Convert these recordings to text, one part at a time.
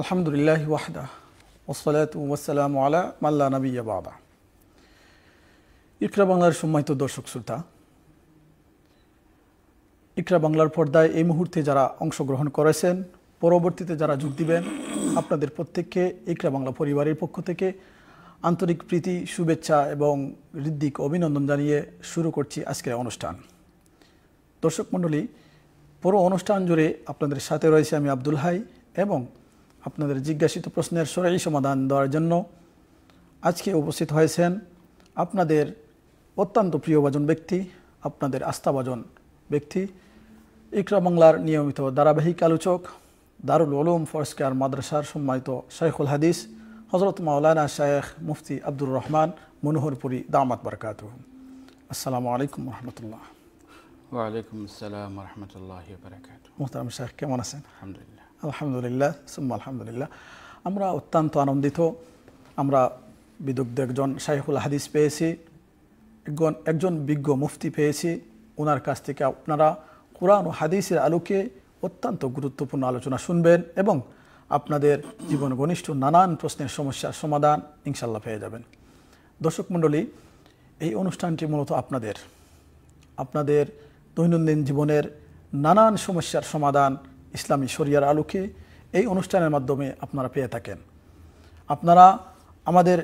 আলহামদুলিল্লাহ ওয়াহদা ওসলাত ওসালাম আলা মাল্লা নবী বাবা ইকরা বাংলার সম্মানিত দর্শক শ্রোতা ইকরা বাংলার পর্দায় এই মুহূর্তে যারা অংশগ্রহণ করেছেন পরবর্তীতে যারা যোগ দিবেন আপনাদের প্রত্যেককে ইকরা বাংলা পরিবারের পক্ষ থেকে আন্তরিক প্রীতি শুভেচ্ছা এবং হৃদ্দিক অভিনন্দন জানিয়ে শুরু করছি আজকের অনুষ্ঠান দর্শক মণ্ডলী পুরো অনুষ্ঠান জুড়ে আপনাদের সাথে রয়েছে আমি আব্দুল হাই এবং আপনাদের জিজ্ঞাসিত প্রশ্নের সরাই সমাধান দেওয়ার জন্য আজকে উপস্থিত হয়েছেন আপনাদের অত্যন্ত প্রিয়বাজন ব্যক্তি আপনাদের আস্থাভাজন ব্যক্তি ইকরা বাংলার নিয়মিত ধারাবাহিক আলোচক দারুল ওলুম ফরস্কার মাদ্রাসার সম্মানিত শেখুল হাদিস হজরত মাওলানা শেখ মুফতি আব্দুর রহমান মনোহরপুরি দামাত বারকাত আসসালামু আলাইকুম রহমতুল্লাহ ওয়ালাইকুম আসসালাম রহমতুল্লাহ মোহতারাম শেখ কেমন আছেন আলহামদুলিল্লাহ আলহামদুলিল্লাহ সুম্মা আলহামদুলিল্লাহ আমরা অত্যন্ত আনন্দিত আমরা বিদগ্ধ একজন শাইখুল হাদিস পেয়েছি একজন একজন বিজ্ঞ মুফতি পেয়েছি ওনার কাছ থেকে আপনারা কোরআন ও হাদিসের আলোকে অত্যন্ত গুরুত্বপূর্ণ আলোচনা শুনবেন এবং আপনাদের জীবন ঘনিষ্ঠ নানান প্রশ্নের সমস্যার সমাধান ইনশাল্লাহ পেয়ে যাবেন দর্শক মণ্ডলী এই অনুষ্ঠানটি মূলত আপনাদের আপনাদের দৈনন্দিন জীবনের নানান সমস্যার সমাধান ইসলামী শরিয়ার আলোকে এই অনুষ্ঠানের মাধ্যমে আপনারা পেয়ে থাকেন আপনারা আমাদের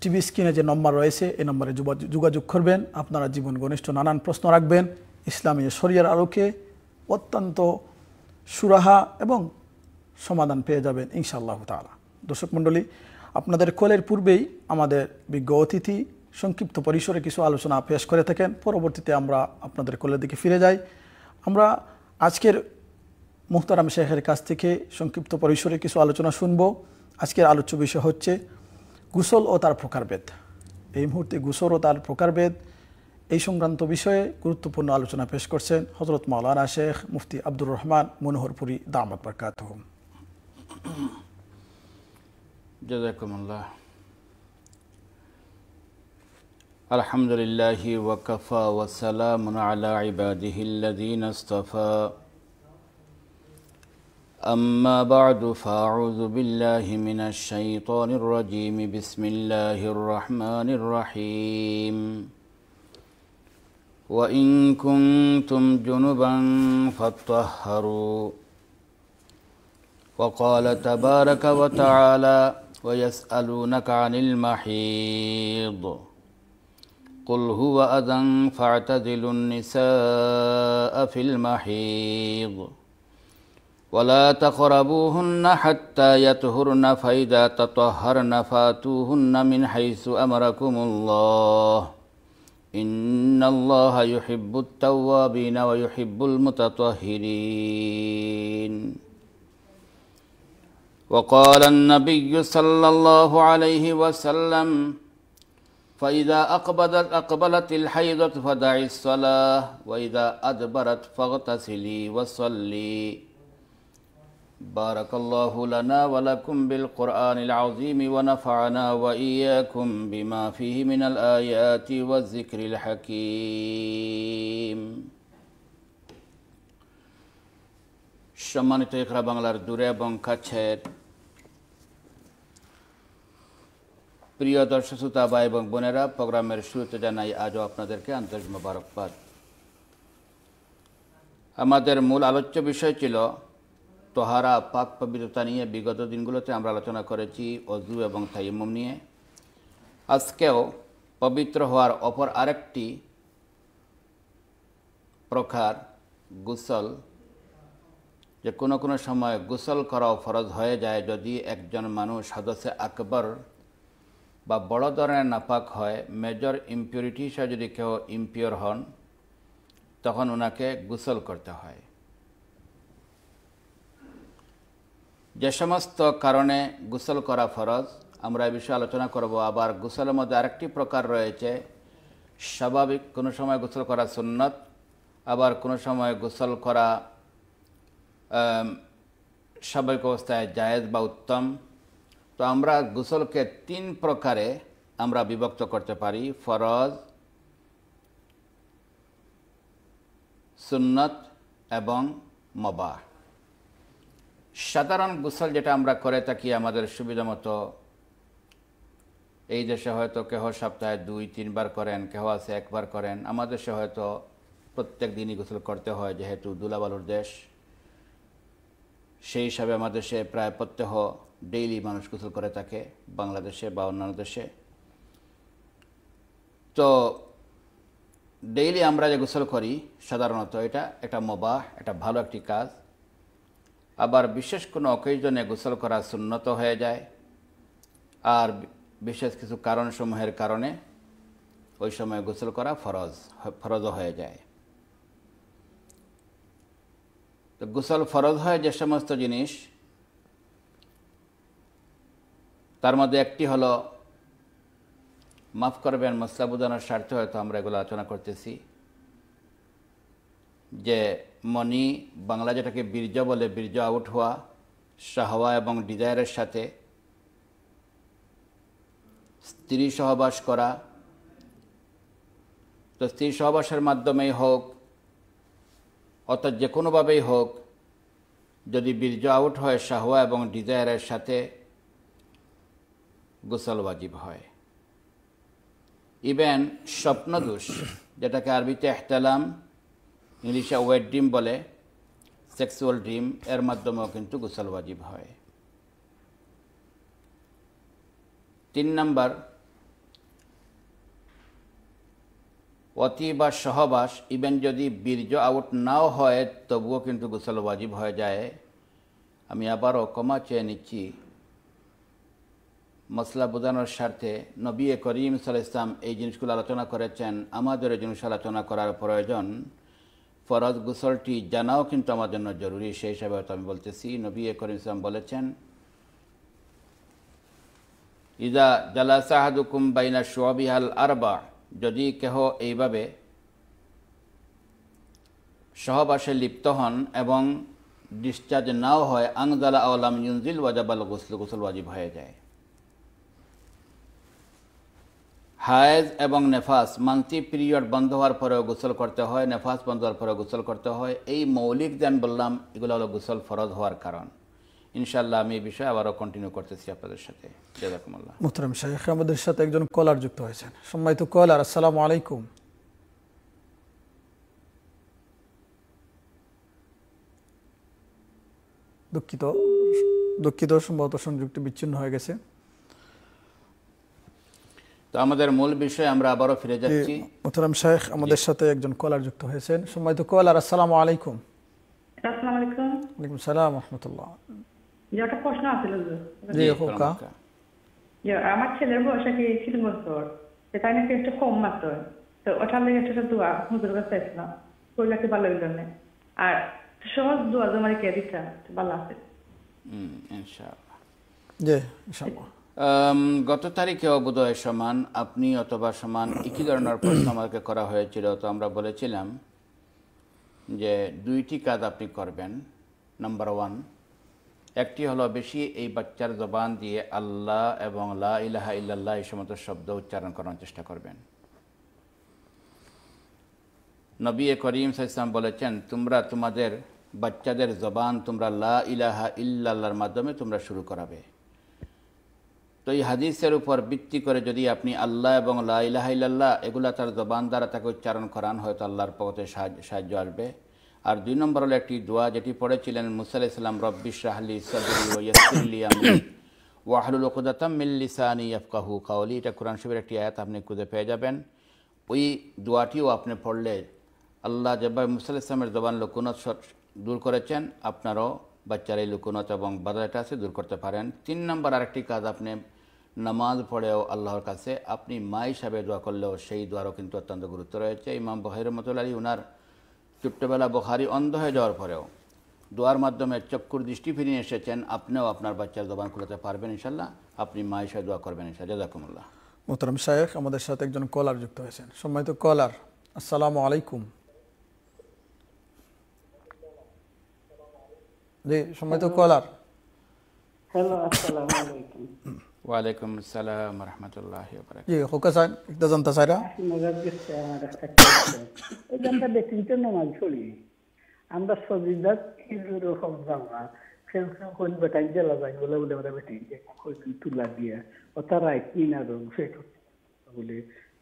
টিভি স্ক্রিনে যে নম্বর রয়েছে এই নম্বরে যোগাযোগ করবেন আপনারা জীবন ঘনিষ্ঠ নানান প্রশ্ন রাখবেন ইসলামী শরিয়ার আলোকে অত্যন্ত সুরাহা এবং সমাধান পেয়ে যাবেন ইনশাআল্লাহ তালা দর্শক মণ্ডলী আপনাদের কলের পূর্বেই আমাদের বিজ্ঞ অতিথি সংক্ষিপ্ত পরিসরে কিছু আলোচনা পেশ করে থাকেন পরবর্তীতে আমরা আপনাদের কলের দিকে ফিরে যাই আমরা আজকের মুহতারাম শেখের কাছ থেকে সংক্ষিপ্ত পরিসরে কিছু আলোচনা শুনব আজকের আলোচ্য বিষয় হচ্ছে গুসল ও তার প্রকারভেদ এই মুহূর্তে গুসল ও তার প্রকারভেদ এই সংক্রান্ত বিষয়ে গুরুত্বপূর্ণ আলোচনা পেশ করছেন হজরত মাওলানা শেখ মুফতি আব্দুর রহমান মনোহরপুরী দামত বরকাত আলহামদুলিল্লাহ আলহামদুলিল্লাহি ওয়াকাফা ওয়াসালামুন আলা ইবাদিহিল্লাযীনা ইসতাফা أما بعد فأعوذ بالله من الشيطان الرجيم بسم الله الرحمن الرحيم وإن كنتم جنبا فاتطهروا وقال تبارك وتعالى ويسألونك عن المحيض قل هو أذى فاعتزلوا النساء في المحيض ولا تقربوهن حتى يطهرن فإذا تطهرن فاتوهن من حيث أمركم الله إن الله يحب التوابين ويحب المتطهرين وقال النبي صلى الله عليه وسلم فإذا أقبلت أقبلت الحيضة فدعي الصلاة وإذا أدبرت فاغتسلي وصلي بارك الله لنا ولكم بالقرآن العظيم ونفعنا وإياكم بما فيه من الآيات والذكر الحكيم সম্মানিত ইকরা বাংলার দূরে এবং কাছের প্রিয় দর্শক শ্রোতা ভাই এবং বোনেরা প্রোগ্রামের শুরুতে জানাই আজও আপনাদেরকে আন্তরিক মোবারকবাদ আমাদের মূল আলোচ্য বিষয় ছিল তহারা পাক পবিত্রতা নিয়ে বিগত দিনগুলোতে আমরা আলোচনা করেছি অজু এবং তাইমম নিয়ে আজকেও পবিত্র হওয়ার অপর আরেকটি প্রকার গুসল যে কোনো কোনো সময় গোসল করাও ফরজ হয়ে যায় যদি একজন মানুষ সদস্য আকবর বা বড় ধরনের নাপাক হয় মেজর ইম্পিউরিটি হিসেবে যদি কেউ ইম্পিওর হন তখন ওনাকে গোসল করতে হয় যে সমস্ত কারণে গোসল করা ফরজ আমরা এ বিষয়ে আলোচনা করব আবার গুসলের মধ্যে আরেকটি প্রকার রয়েছে স্বাভাবিক কোনো সময় গোসল করা সুন্নত আবার কোনো সময় গোসল করা স্বাভাবিক অবস্থায় জায়েজ বা উত্তম তো আমরা গোসলকে তিন প্রকারে আমরা বিভক্ত করতে পারি ফরজ সুন্নত এবং মবাহ সাধারণ গোসল যেটা আমরা করে থাকি আমাদের সুবিধা মতো এই দেশে হয়তো কেহ সপ্তাহে দুই তিনবার করেন কেহ আছে একবার করেন আমাদের দেশে হয়তো প্রত্যেক দিনই গোসল করতে হয় যেহেতু দুলাবালুর দেশ সেই হিসাবে আমাদের দেশে প্রায় প্রত্যহ ডেইলি মানুষ গোসল করে থাকে বাংলাদেশে বা অন্যান্য দেশে তো ডেইলি আমরা যে গোসল করি সাধারণত এটা একটা মোবাহ একটা ভালো একটি কাজ আবার বিশেষ কোনো অকেজনে গোসল করা সুন্নত হয়ে যায় আর বিশেষ কিছু কারণসমূহের কারণে ওই সময় গোসল করা ফরজ ফরজ হয়ে যায় তো গোসল ফরজ হয় যে সমস্ত জিনিস তার মধ্যে একটি হলো মাফ করবেন মশলা স্বার্থ স্বার্থে হয়তো আমরা এগুলো আলোচনা করতেছি যে মনি বাংলা যেটাকে বীর্য বলে বীর্য আউট হওয়া সাহওয়া এবং ডিজায়ারের সাথে স্ত্রী সহবাস করা তো স্ত্রী সহবাসের মাধ্যমেই হোক অর্থাৎ যে কোনোভাবেই হোক যদি বীর্য আউট হয় সাহওয়া এবং ডিজায়ারের সাথে গোসল বাজিব হয় ইভেন স্বপ্নদোষ যেটাকে আরবিতে এহতালাম ইংলিশে ওয়েট ড্রিম বলে সেক্সুয়াল ড্রিম এর মাধ্যমেও কিন্তু গোসল ওয়াজিব হয় তিন নাম্বার অতি বা সহবাস ইভেন যদি বীর্য আউট নাও হয় তবুও কিন্তু গোসল ওয়াজিব হয়ে যায় আমি আবারও কমা চেয়ে নিচ্ছি মশলা বোঝানোর স্বার্থে নবী করিম সাল ইসলাম এই জিনিসগুলো আলোচনা করেছেন আমাদের জিনিস আলোচনা করার প্রয়োজন ফরজ গুসলটি জানাও কিন্তু আমার জন্য জরুরি সেই হিসাবে হয়তো আমি বলতেছি নবী করিম ইসলাম বলেছেন ইদা জালাসাহাদুকুম বাইনা সোয়াবিহাল আরবা যদি কেহ এইভাবে সহবাসে লিপ্ত হন এবং ডিসচার্জ নাও হয় আংজালা আওয়ালাম ইউনজিল ওয়াজাবাল গোসল গোসল ওয়াজিব হয়ে যায় হায়েজ এবং নেফাস মান্থলি পিরিয়ড বন্ধ হওয়ার পরেও গোসল করতে হয় নেফাস বন্ধ হওয়ার পরেও গোসল করতে হয় এই মৌলিক যেন বললাম এগুলো হলো গোসল ফরজ হওয়ার কারণ ইনশাল্লাহ আমি এই বিষয়ে আবারও কন্টিনিউ করতেছি আপনাদের সাথে জাজাকুমুল্লাহ মোহতরম শেখ আমাদের সাথে একজন কলার যুক্ত হয়েছেন সম্মানিত কলার আসসালামু আলাইকুম দুঃখিত দুঃখিত সম্ভবত সংযুক্তি বিচ্ছিন্ন হয়ে গেছে তো আমাদের মূল বিষয়ে আমরা আবারও ফিরে যাচ্ছি মোহতারাম শেখ আমাদের সাথে একজন কলার যুক্ত হয়েছেন সম্মানিত কলার আসসালামু আলাইকুম কি একটু কম মাত্র তো লেগে একটা দোয়া হুজুর কাছে ভালো আর সহজ দোয়া জমারে কে আছে গত তারিখে অবদয় সমান আপনি অথবা সমান একই ধরনের প্রশ্ন আমাকে করা হয়েছিল তো আমরা বলেছিলাম যে দুইটি কাজ আপনি করবেন নাম্বার ওয়ান একটি হলো বেশি এই বাচ্চার জবান দিয়ে আল্লাহ এবং লা ইলাহা ইল্লাল্লাহ এই সমস্ত শব্দ উচ্চারণ করার চেষ্টা করবেন নবী করিম সাইসলাম বলেছেন তোমরা তোমাদের বাচ্চাদের জবান তোমরা লা ইলাহা ইল্লাল্লাহর মাধ্যমে তোমরা শুরু করাবে তো এই হাদিসের উপর ভিত্তি করে যদি আপনি আল্লাহ এবং লাইলাহাইল্লাহ এগুলা তার জবান দ্বারা তাকে উচ্চারণ করান হয়তো আল্লাহর পথে সাহায্য আসবে আর দুই নম্বর হলো একটি দোয়া যেটি পড়েছিলেন মুসাল ইসলাম রব্বিশ রাহলি সদুল্লি কাউলি এটা কোরআন শিবের একটি আয়াত আপনি খুঁজে পেয়ে যাবেন ওই দোয়াটিও আপনি পড়লে আল্লাহ জব্বাই মুসাল ইসলামের জবান লুকুনত দূর করেছেন আপনারও বাচ্চার এই লুকুনত এবং বাধাটা আছে দূর করতে পারেন তিন নম্বর আরেকটি কাজ আপনি নামাজ পড়েও আল্লাহর কাছে আপনি মা হিসাবে দোয়া করলেও সেই দোয়ারও কিন্তু অত্যন্ত গুরুত্ব রয়েছে ইমাম বহির আলী উনার ছোট্টবেলা বহারি অন্ধ হয়ে যাওয়ার পরেও দোয়ার মাধ্যমে চক্ষুর দৃষ্টি ফিরিয়ে এসেছেন আপনিও আপনার বাচ্চার দোকান খুলাতে পারবেন ইনশাল্লাহ আপনি মা হিসাবে দোয়া করবেন ইনশাল্লাহ জাকুমুল্লাহ মোহতরম শাহেখ আমাদের সাথে একজন কলার যুক্ত হয়েছেন সম্মানিত কলার আসসালামু আলাইকুম জি সম্মানিত কলার হ্যালো আসসালামু আলাইকুম ওয়ালাইকুম আসসালাম রহমতুল্লাহ এই জানটা ব্যক্তিগত নমাজ ছড়ি আমরা সজিদাত ইজুর হক জামা বেটাই জেলা যায় বলে বলে আমরা দিয়া ও তারা কি না রং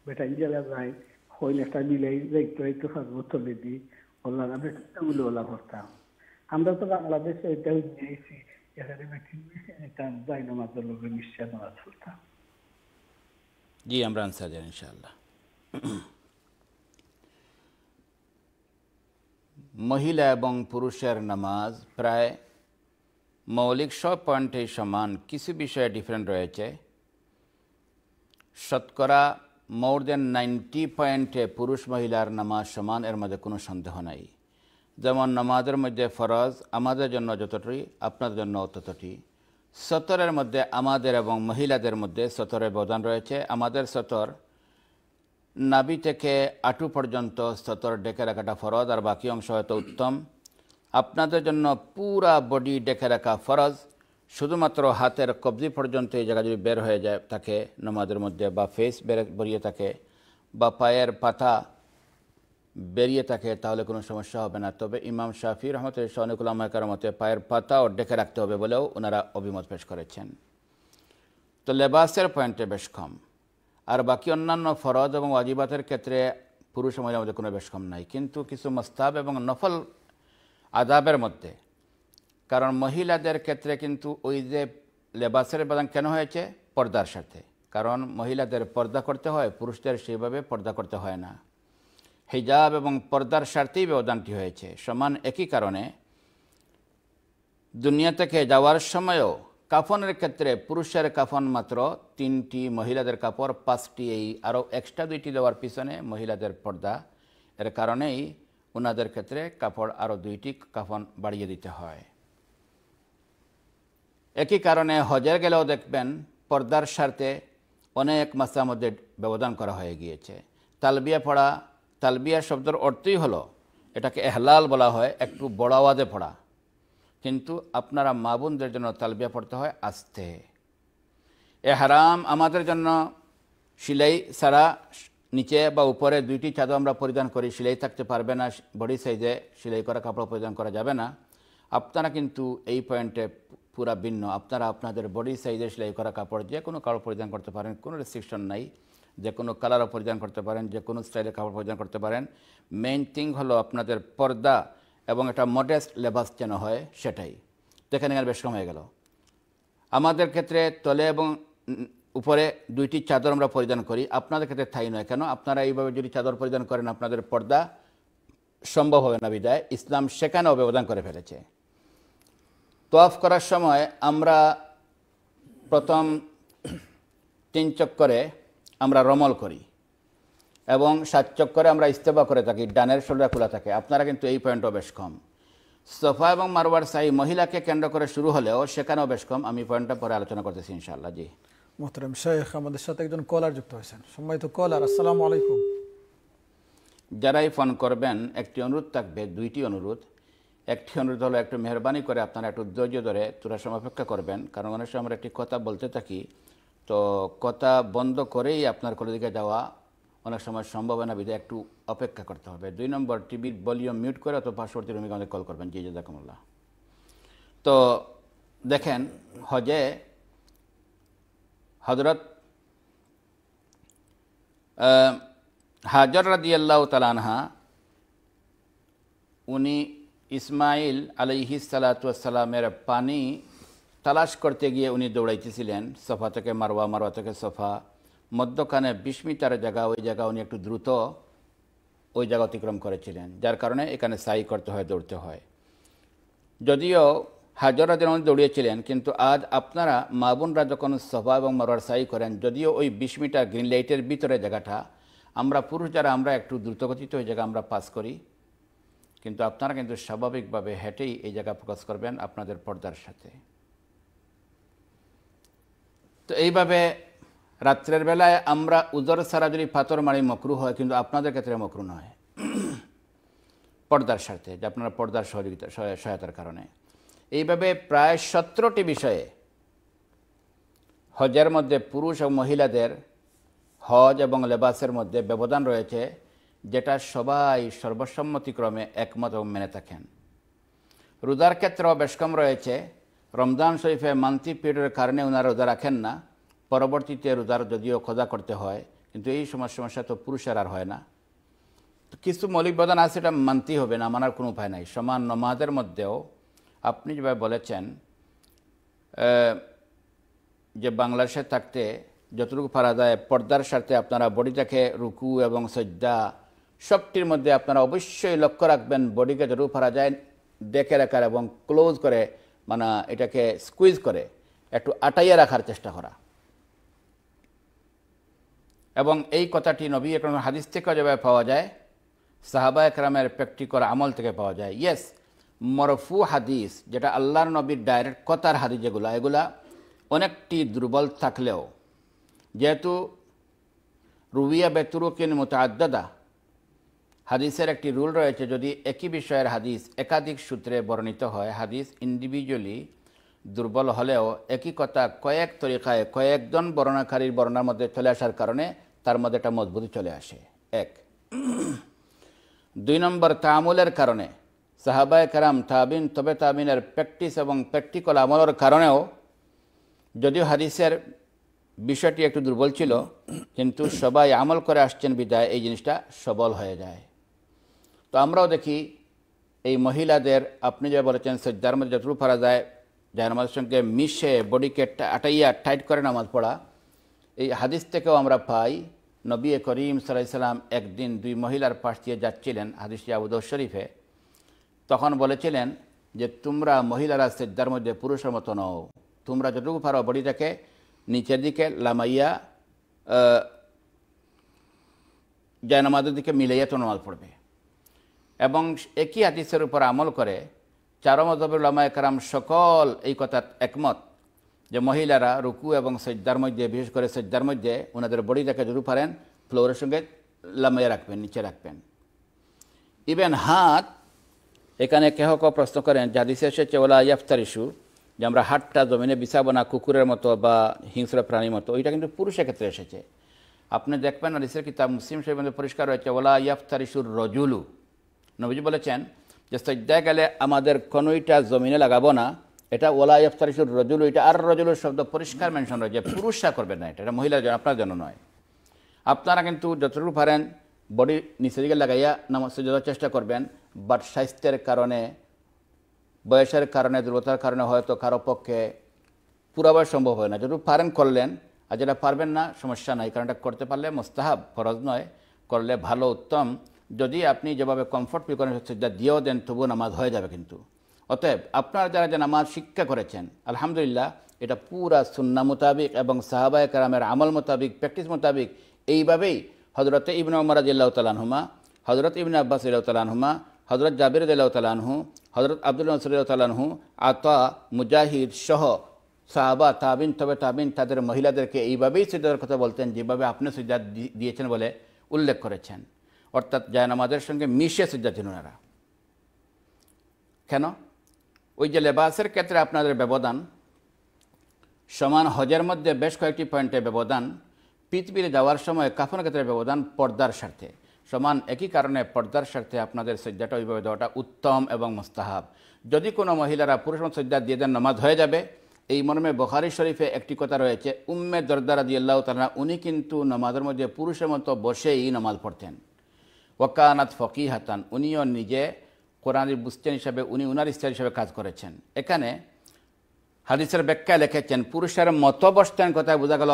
বেটাই জেলা যায় হইল একটা মিলাই যাইতো একটু তো বাংলাদেশে এটা জি আমরা আনসার জানি ইনশাল্লাহ মহিলা এবং পুরুষের নামাজ প্রায় মৌলিক সব পয়েন্টে সমান কিছু বিষয়ে ডিফারেন্ট রয়েছে শতকরা মোর দেন নাইনটি পয়েন্টে পুরুষ মহিলার নামাজ সমান এর মধ্যে কোনো সন্দেহ নাই যেমন নামাজের মধ্যে ফরজ আমাদের জন্য যতটি আপনার জন্য ততটি সতরের মধ্যে আমাদের এবং মহিলাদের মধ্যে সতরের বদান রয়েছে আমাদের সতর নাবি থেকে আটু পর্যন্ত সতর ডেকে রাখাটা ফরজ আর বাকি অংশ হয়তো উত্তম আপনাদের জন্য পুরা বডি ডেকে রাখা ফরজ শুধুমাত্র হাতের কবজি পর্যন্ত এই জায়গা যদি বের হয়ে যায় থাকে নামাজের মধ্যে বা ফেস বেরে বেরিয়ে থাকে বা পায়ের পাতা বেরিয়ে থাকে তাহলে কোনো সমস্যা হবে না তবে ইমাম শাফি রহমতের সনকুল আমার মতে পায়ের পাতাও ডেকে রাখতে হবে বলেও ওনারা অভিমত পেশ করেছেন তো লেবাসের পয়েন্টে বেশ কম আর বাকি অন্যান্য ফরজ এবং ওয়াজিবাতের ক্ষেত্রে পুরুষ মহিলার মধ্যে কোনো বেশ কম নাই কিন্তু কিছু মস্তাব এবং নফল আদাবের মধ্যে কারণ মহিলাদের ক্ষেত্রে কিন্তু ওই যে লেবাসের বাদান কেন হয়েছে পর্দার সাথে কারণ মহিলাদের পর্দা করতে হয় পুরুষদের সেইভাবে পর্দা করতে হয় না হিজাব এবং পর্দার স্বার্থেই ব্যবধানটি হয়েছে সমান একই কারণে দুনিয়া থেকে যাওয়ার সময়ও কাফনের ক্ষেত্রে পুরুষের কাফন মাত্র তিনটি মহিলাদের কাপড় পাঁচটি এই আরও এক্সট্রা দুইটি দেওয়ার পিছনে মহিলাদের পর্দা এর কারণেই ওনাদের ক্ষেত্রে কাপড় আরও দুইটি কাফন বাড়িয়ে দিতে হয় একই কারণে হজের গেলেও দেখবেন পর্দার স্বার্থে অনেক মাসের মধ্যে ব্যবধান করা হয়ে গিয়েছে তালবিয়া পড়া তালবিয়া শব্দের অর্থই হলো এটাকে এহলাল বলা হয় একটু বড় আওয়াজে পড়া কিন্তু আপনারা মা বোনদের জন্য তালবিয়া পড়তে হয় আস্তে এহারাম আমাদের জন্য সিলাই ছাড়া নিচে বা উপরে দুইটি চাদর আমরা পরিধান করি সিলাই থাকতে পারবে না বডি সাইজে সিলাই করা কাপড় পরিধান করা যাবে না আপনারা কিন্তু এই পয়েন্টে পুরা ভিন্ন আপনারা আপনাদের বডি সাইজে সেলাই করা কাপড় যে কোনো কাপড় পরিধান করতে পারেন কোনো রেস্ট্রিকশন নাই যে কোনো কালারও পরিধান করতে পারেন যে কোনো স্টাইলের কাপড় পরিধান করতে পারেন মেইন থিং হলো আপনাদের পর্দা এবং একটা মডেস্ট লেবাস যেন হয় সেটাই তো এখানে বেশ কম হয়ে গেল আমাদের ক্ষেত্রে তলে এবং উপরে দুইটি চাদর আমরা পরিধান করি আপনাদের ক্ষেত্রে থাই নয় কেন আপনারা এইভাবে যদি চাদর পরিধান করেন আপনাদের পর্দা সম্ভব হবে না বিদায় ইসলাম সেখানেও ব্যবধান করে ফেলেছে তোয়াফ করার সময় আমরা প্রথম তিন চক্করে আমরা রমল করি এবং সাত চক্করে আমরা ইস্তেফা করে থাকি ডানের শোলরা খোলা থাকে আপনারা কিন্তু এই পয়েন্টও বেশ কম সোফা এবং মারোয়ার সাহি মহিলাকে কেন্দ্র করে শুরু হলেও সেখানেও বেশ কম আমি পয়েন্টটা পরে আলোচনা করতেছি ইনশাআল্লাহ জি মোহতরম শেখ আমাদের সাথে একজন কলার যুক্ত হয়েছেন সম্মানিত কলার আসসালামু আলাইকুম যারাই ফোন করবেন একটি অনুরোধ থাকবে দুইটি অনুরোধ একটি অনুরোধ হলো একটু মেহরবানি করে আপনারা একটু ধৈর্য ধরে তোরা সময় অপেক্ষা করবেন কারণ অনেক সময় আমরা একটি কথা বলতে থাকি তো কথা বন্ধ করেই আপনার কলেজকে যাওয়া অনেক সময় সম্ভাবনা বিধায় একটু অপেক্ষা করতে হবে দুই নম্বর টিভির ভলিউম মিউট করে অথবা পার্শ্ববর্তী রুমিকে আমাদের কল করবেন জি জাজাকুমুল্লাহ তো দেখেন হজে হজরত হাজর রাদিয়াল্লাহ তালানহা উনি ইসমাইল আলহিসালাতামের পানি তালাশ করতে গিয়ে উনি দৌড়াইতেছিলেন সোফা থেকে মারোয়া মারোয়া থেকে সোফা মধ্যখানে বিশ মিটার জায়গা ওই জায়গা উনি একটু দ্রুত ওই জায়গা অতিক্রম করেছিলেন যার কারণে এখানে সাই করতে হয় দৌড়তে হয় যদিও হাজরা যেন দৌড়িয়েছিলেন কিন্তু আজ আপনারা মাবুনরা যখন সভা এবং মারোয়ার সাই করেন যদিও ওই বিশ মিটার গ্রিন লাইটের ভিতরে জায়গাটা আমরা পুরুষ যারা আমরা একটু দ্রুতগতিতে ওই জায়গা আমরা পাস করি কিন্তু আপনারা কিন্তু স্বাভাবিকভাবে হেঁটেই এই জায়গা ফোকাস করবেন আপনাদের পর্দার সাথে তো এইভাবে রাত্রের বেলায় আমরা উজর ছাড়া যদি পাথর মারি মকরু হয় কিন্তু আপনাদের ক্ষেত্রে মকরু নয় পর্দার স্বার্থে যে আপনারা পর্দার সহযোগিতা সহায়তার কারণে এইভাবে প্রায় সতেরোটি বিষয়ে হজের মধ্যে পুরুষ ও মহিলাদের হজ এবং লেবাসের মধ্যে ব্যবধান রয়েছে যেটা সবাই সর্বসম্মতিক্রমে একমত এবং মেনে থাকেন রোজার ক্ষেত্রেও বেশ কম রয়েছে রমজান শরীফে মান্থলি পিরিয়ডের কারণে ওনারা রোজা রাখেন না পরবর্তীতে রোজার যদিও খোঁজা করতে হয় কিন্তু এই সময় সমস্যা তো পুরুষের আর হয় না কিছু মৌলিক বদান আছে এটা মানতেই হবে না মানার কোনো উপায় নাই সমান নমাজের মধ্যেও আপনি যেভাবে বলেছেন যে বাংলাদেশে থাকতে যতটুকু পারা যায় পর্দার স্বার্থে আপনারা বডি দেখে রুকু এবং সজ্জা সবটির মধ্যে আপনারা অবশ্যই লক্ষ্য রাখবেন বডিকে যতটুকু পারা যায় দেখে রাখার এবং ক্লোজ করে মানে এটাকে স্কুইজ করে একটু আটাইয়া রাখার চেষ্টা করা এবং এই কথাটি নবী একরম হাদিস থেকে যেভাবে পাওয়া যায় সাহাবা একরামের প্র্যাকটিকর আমল থেকে পাওয়া যায় ইয়েস মরফু হাদিস যেটা আল্লাহর নবীর ডাইরেক্ট কথার হাদিস যেগুলো এগুলা অনেকটি দুর্বল থাকলেও যেহেতু রুবিয়া বেতুরুকিন মোতাদ্দাদা হাদিসের একটি রুল রয়েছে যদি একই বিষয়ের হাদিস একাধিক সূত্রে বর্ণিত হয় হাদিস ইন্ডিভিজুয়ালি দুর্বল হলেও একই কথা কয়েক তরিকায় কয়েকজন বর্ণাকারীর বর্ণার মধ্যে চলে আসার কারণে তার মধ্যে একটা মজবুতি চলে আসে এক দুই নম্বর তামুলের কারণে সাহাবায় কারাম তাবিন তবে তাবিনের প্র্যাকটিস এবং প্র্যাকটিক্যাল আমলের কারণেও যদিও হাদিসের বিষয়টি একটু দুর্বল ছিল কিন্তু সবাই আমল করে আসছেন বিদায় এই জিনিসটা সবল হয়ে যায় তো আমরাও দেখি এই মহিলাদের আপনি যে বলেছেন সেজদার মধ্যে যতটুকু পারা যায় জায়নামাজের সঙ্গে মিশে বডিকে আটাইয়া টাইট করে নামাজ পড়া এই হাদিস থেকেও আমরা পাই নবী করিম সাল্লাম একদিন দুই মহিলার পাশ দিয়ে যাচ্ছিলেন হাদিস আবুদ শরীফে তখন বলেছিলেন যে তোমরা মহিলারা সেজদার মধ্যে পুরুষের মতো নও তোমরা যতটুকু পারো বডিটাকে নিচের দিকে লামাইয়া জায়নামাজের দিকে মিলাইয়া তো নামাজ পড়বে এবং একই হাদিসের উপর আমল করে লমা একরাম সকল এই কথার একমত যে মহিলারা রুকু এবং সজ্জার মধ্যে বিশেষ করে সজ্জার মধ্যে ওনাদের বডি দেখে যদি পারেন ফ্লোরের সঙ্গে লামাইয়া রাখবেন নিচে রাখবেন ইভেন হাত এখানে কেহ কেউ প্রশ্ন করেন জাদিসে এসেছে ওলা ইয়াফতার ইস্যু যে আমরা হাটটা জমিনে বিছাবো না কুকুরের মতো বা হিংস্র প্রাণীর মতো ওইটা কিন্তু পুরুষের ক্ষেত্রে এসেছে আপনি দেখবেন আলিসের কিতাব মুসলিম সাহেবের পরিষ্কার রয়েছে ওলা ইয়াফতার ইস্যুর রজুলু নবীজি বলেছেন যে সজ্জায় গেলে আমাদের কোনোইটা জমিনে লাগাবো না এটা ওলা ইফতারিসুর রজুল ওইটা আর রজুলের শব্দ পরিষ্কার মেনশন রয়েছে পুরুষরা করবেন না এটা এটা মহিলার জন্য আপনার জন্য নয় আপনারা কিন্তু যতটুকু পারেন বডি নিচে দিকে লাগাইয়া নামাজ যাওয়ার চেষ্টা করবেন বাট স্বাস্থ্যের কারণে বয়সের কারণে দুর্বলতার কারণে হয়তো কারো পক্ষে পুরাবার সম্ভব হয় না যতটুকু পারেন করলেন আর যেটা পারবেন না সমস্যা নাই কারণ এটা করতে পারলে মোস্তাহাব ফরজ নয় করলে ভালো উত্তম যদি আপনি যেভাবে কমফর্ট ফিল করেন সেটা দিয়েও দেন তবুও নামাজ হয়ে যাবে কিন্তু অতএব আপনারা যারা যে নামাজ শিক্ষা করেছেন আলহামদুলিল্লাহ এটা পুরা সুন্না মোতাবিক এবং সাহাবায় কারামের আমল মোতাবিক প্র্যাকটিস মোতাবিক এইভাবেই হজরত ইবন উমর রাজিল্লাহ তালানহুমা হজরত ইবন আব্বাস তালানহুমা হজরত জাবির তালানহু হজরত আব্দুল নসরুল্লাহ তালানহু আতা মুজাহিদ সহ সাহাবা তাবিন তবে তাবিন তাদের মহিলাদেরকে এইভাবেই সিদ্ধার কথা বলতেন যেভাবে আপনি সিদ্ধার দিয়েছেন বলে উল্লেখ করেছেন অর্থাৎ জায়নামাজের সঙ্গে মিশে সিদ্ধাচ্ছেন ওনারা কেন ওই যে লেবাসের ক্ষেত্রে আপনাদের ব্যবধান সমান হজের মধ্যে বেশ কয়েকটি পয়েন্টে ব্যবধান পৃথিবীর যাওয়ার সময় কাফন ক্ষেত্রে ব্যবধান পর্দার স্বার্থে সমান একই কারণে পর্দার স্বার্থে আপনাদের সজ্জাটা ওইভাবে দেওয়াটা উত্তম এবং মোস্তাহাব যদি কোনো মহিলারা পুরুষ সজ্জা দিয়ে দেন নমাজ হয়ে যাবে এই মর্মে বখারি শরীফে একটি কথা রয়েছে উম্মে দরদারা দিয়াল্লাহ তালা উনি কিন্তু নমাজের মধ্যে পুরুষের মতো বসেই নমাজ পড়তেন ওকানাত ফকি হাতান উনিও নিজে কোরআনের বুস্তান হিসাবে উনি উনার ইস্তার হিসাবে কাজ করেছেন এখানে হাদিসের ব্যাখ্যা লিখেছেন পুরুষের মতো বসতেন কথায় বোঝা গেল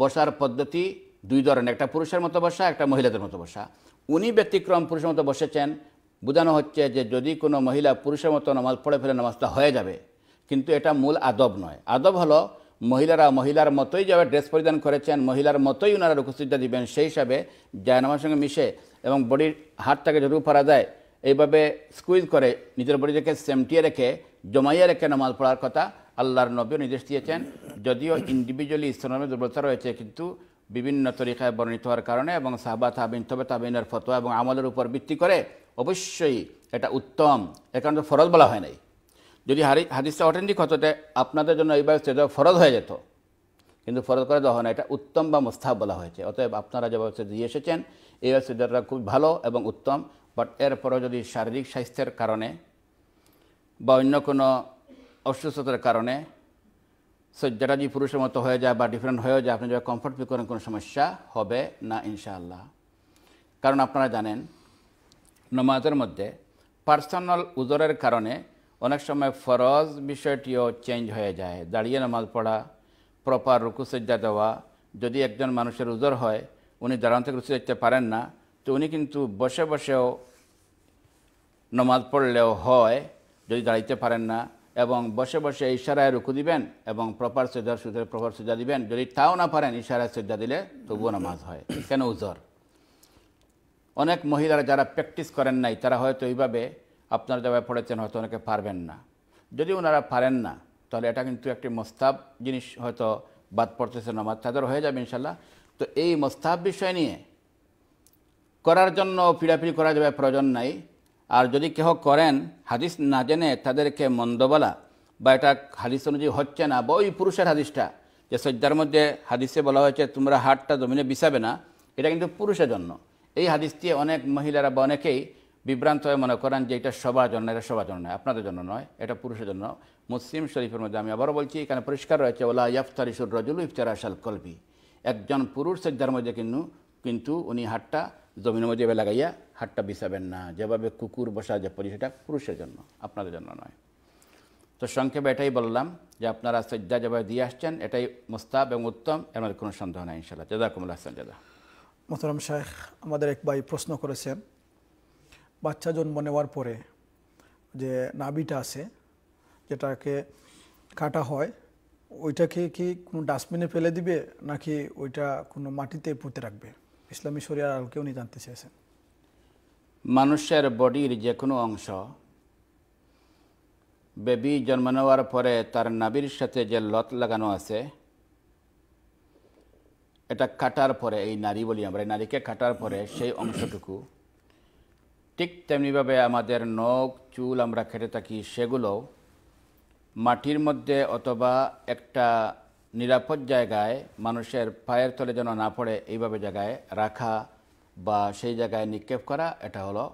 বসার পদ্ধতি দুই ধরনের একটা পুরুষের মতো বসা একটা মহিলাদের মতো বসা উনি ব্যতিক্রম পুরুষের মতো বসেছেন বোঝানো হচ্ছে যে যদি কোনো মহিলা পুরুষের মতো নামাজ পড়ে ফেলে নামাজটা হয়ে যাবে কিন্তু এটা মূল আদব নয় আদব হলো মহিলারা মহিলার মতোই যাবে ড্রেস পরিধান করেছেন মহিলার মতোই ওনারা উপস্থিতটা দিবেন সেই হিসাবে জায়নামার সঙ্গে মিশে এবং বডির হাতটাকে যতটুকু পারা যায় এইভাবে স্কুইজ করে নিজের বডিটাকে সেমটিয়ে রেখে জমাইয়া রেখে নামাজ পড়ার কথা আল্লাহর নবীও নির্দেশ দিয়েছেন যদিও ইন্ডিভিজুয়ালি ইসলামের দুর্বলতা রয়েছে কিন্তু বিভিন্ন তরিকায় বর্ণিত হওয়ার কারণে এবং সাহবা তাবিন তবে তাবিনের ফতোয়া এবং আমলের উপর ভিত্তি করে অবশ্যই এটা উত্তম এ কারণে ফরজ বলা হয় নাই যদি হারি হাদিসটা অটেন্টিক হতো আপনাদের জন্য এইভাবে সেটা ফরজ হয়ে যেত কিন্তু ফরজ করে দেওয়া হয় না এটা উত্তম বা মোস্তাহ বলা হয়েছে অতএব আপনারা যেভাবে দিয়ে এসেছেন এই ওষুধটা খুব ভালো এবং উত্তম বাট এরপরও যদি শারীরিক স্বাস্থ্যের কারণে বা অন্য কোনো অসুস্থতার কারণে সজ্জাটা যদি পুরুষের মতো হয়ে যায় বা ডিফারেন্ট হয়ে যায় আপনি যদি কমফর্ট ফিল করেন কোনো সমস্যা হবে না ইনশাআল্লাহ কারণ আপনারা জানেন নমাজের মধ্যে পার্সোনাল উজরের কারণে অনেক সময় ফরজ বিষয়টিও চেঞ্জ হয়ে যায় দাঁড়িয়ে নামাজ পড়া প্রপার রুকু সজ্জা দেওয়া যদি একজন মানুষের উজর হয় উনি দাঁড়ান থেকে দেখতে পারেন না তো উনি কিন্তু বসে বসেও নমাজ পড়লেও হয় যদি দাঁড়াইতে পারেন না এবং বসে বসে ইশারায় রুকু দিবেন এবং প্রপার সেজা সুদের প্রপার সেজা দিবেন যদি তাও না পারেন ইশারায় সেজা দিলে তবুও নামাজ হয় কেন উজর অনেক মহিলারা যারা প্র্যাকটিস করেন নাই তারা হয়তো এইভাবে আপনার জায়গায় পড়েছেন হয়তো অনেকে পারবেন না যদি ওনারা পারেন না তাহলে এটা কিন্তু একটি মোস্তাব জিনিস হয়তো বাদ পড়তেছে নামাজ তাদের হয়ে যাবে ইনশাল্লাহ তো এই মোস্তাহাব বিষয় নিয়ে করার জন্য পিড়াপিড়ি করা যাবে প্রয়োজন নাই আর যদি কেহ করেন হাদিস না জেনে তাদেরকে মন্দ বলা বা এটা হাদিস অনুযায়ী হচ্ছে না বা ওই পুরুষের হাদিসটা যে সজ্জার মধ্যে হাদিসে বলা হয়েছে তোমরা হাটটা জমিনে বিষাবে না এটা কিন্তু পুরুষের জন্য এই হাদিসটি অনেক মহিলারা বা অনেকেই বিভ্রান্ত হয়ে মনে করেন যে এটা সবার জন্য এটা সবার জন্য নয় আপনাদের জন্য নয় এটা পুরুষের জন্য মুসলিম শরীফের মধ্যে আমি আবারও বলছি এখানে পরিষ্কার রয়েছে ওলা ইয়াফতারিসুর রজুল ইফতার আসাল কলবি একজন পুরুষ জন্ম মধ্যে কিন্তু কিন্তু উনি হাটটা জমিনের মধ্যে এবার লাগাইয়া হাটটা বিছাবেন না যেভাবে কুকুর বসা যে পরি সেটা পুরুষের জন্য আপনাদের জন্য নয় তো সংক্ষেপে এটাই বললাম যে আপনারা সজ্জা যেভাবে দিয়ে আসছেন এটাই মুস্তাব এবং উত্তম এর মধ্যে কোনো সন্দেহ নাই ইনশাল্লাহ কুমুল হাসান জাদা মোহতরম শাহ আমাদের এক ভাই প্রশ্ন করেছেন বাচ্চা জন্ম নেওয়ার পরে যে নাবিটা আছে যেটাকে কাটা হয় ওইটাকে কি কোনো ডাস্টবিনে ফেলে দিবে নাকি ওইটা কোনো মাটিতে পুঁতে রাখবে ইসলামী শরিয়ার আলোকে উনি জানতে চেয়েছেন মানুষের বডির যে কোনো অংশ বেবি জন্ম নেওয়ার পরে তার নাবির সাথে যে লত লাগানো আছে এটা কাটার পরে এই নারী বলি আমরা নারীকে কাটার পরে সেই অংশটুকু ঠিক তেমনিভাবে আমাদের নখ চুল আমরা খেটে থাকি সেগুলোও মাটির মধ্যে অথবা একটা নিরাপদ জায়গায় মানুষের পায়ের তলে যেন না পড়ে এইভাবে জায়গায় রাখা বা সেই জায়গায় নিক্ষেপ করা এটা হলো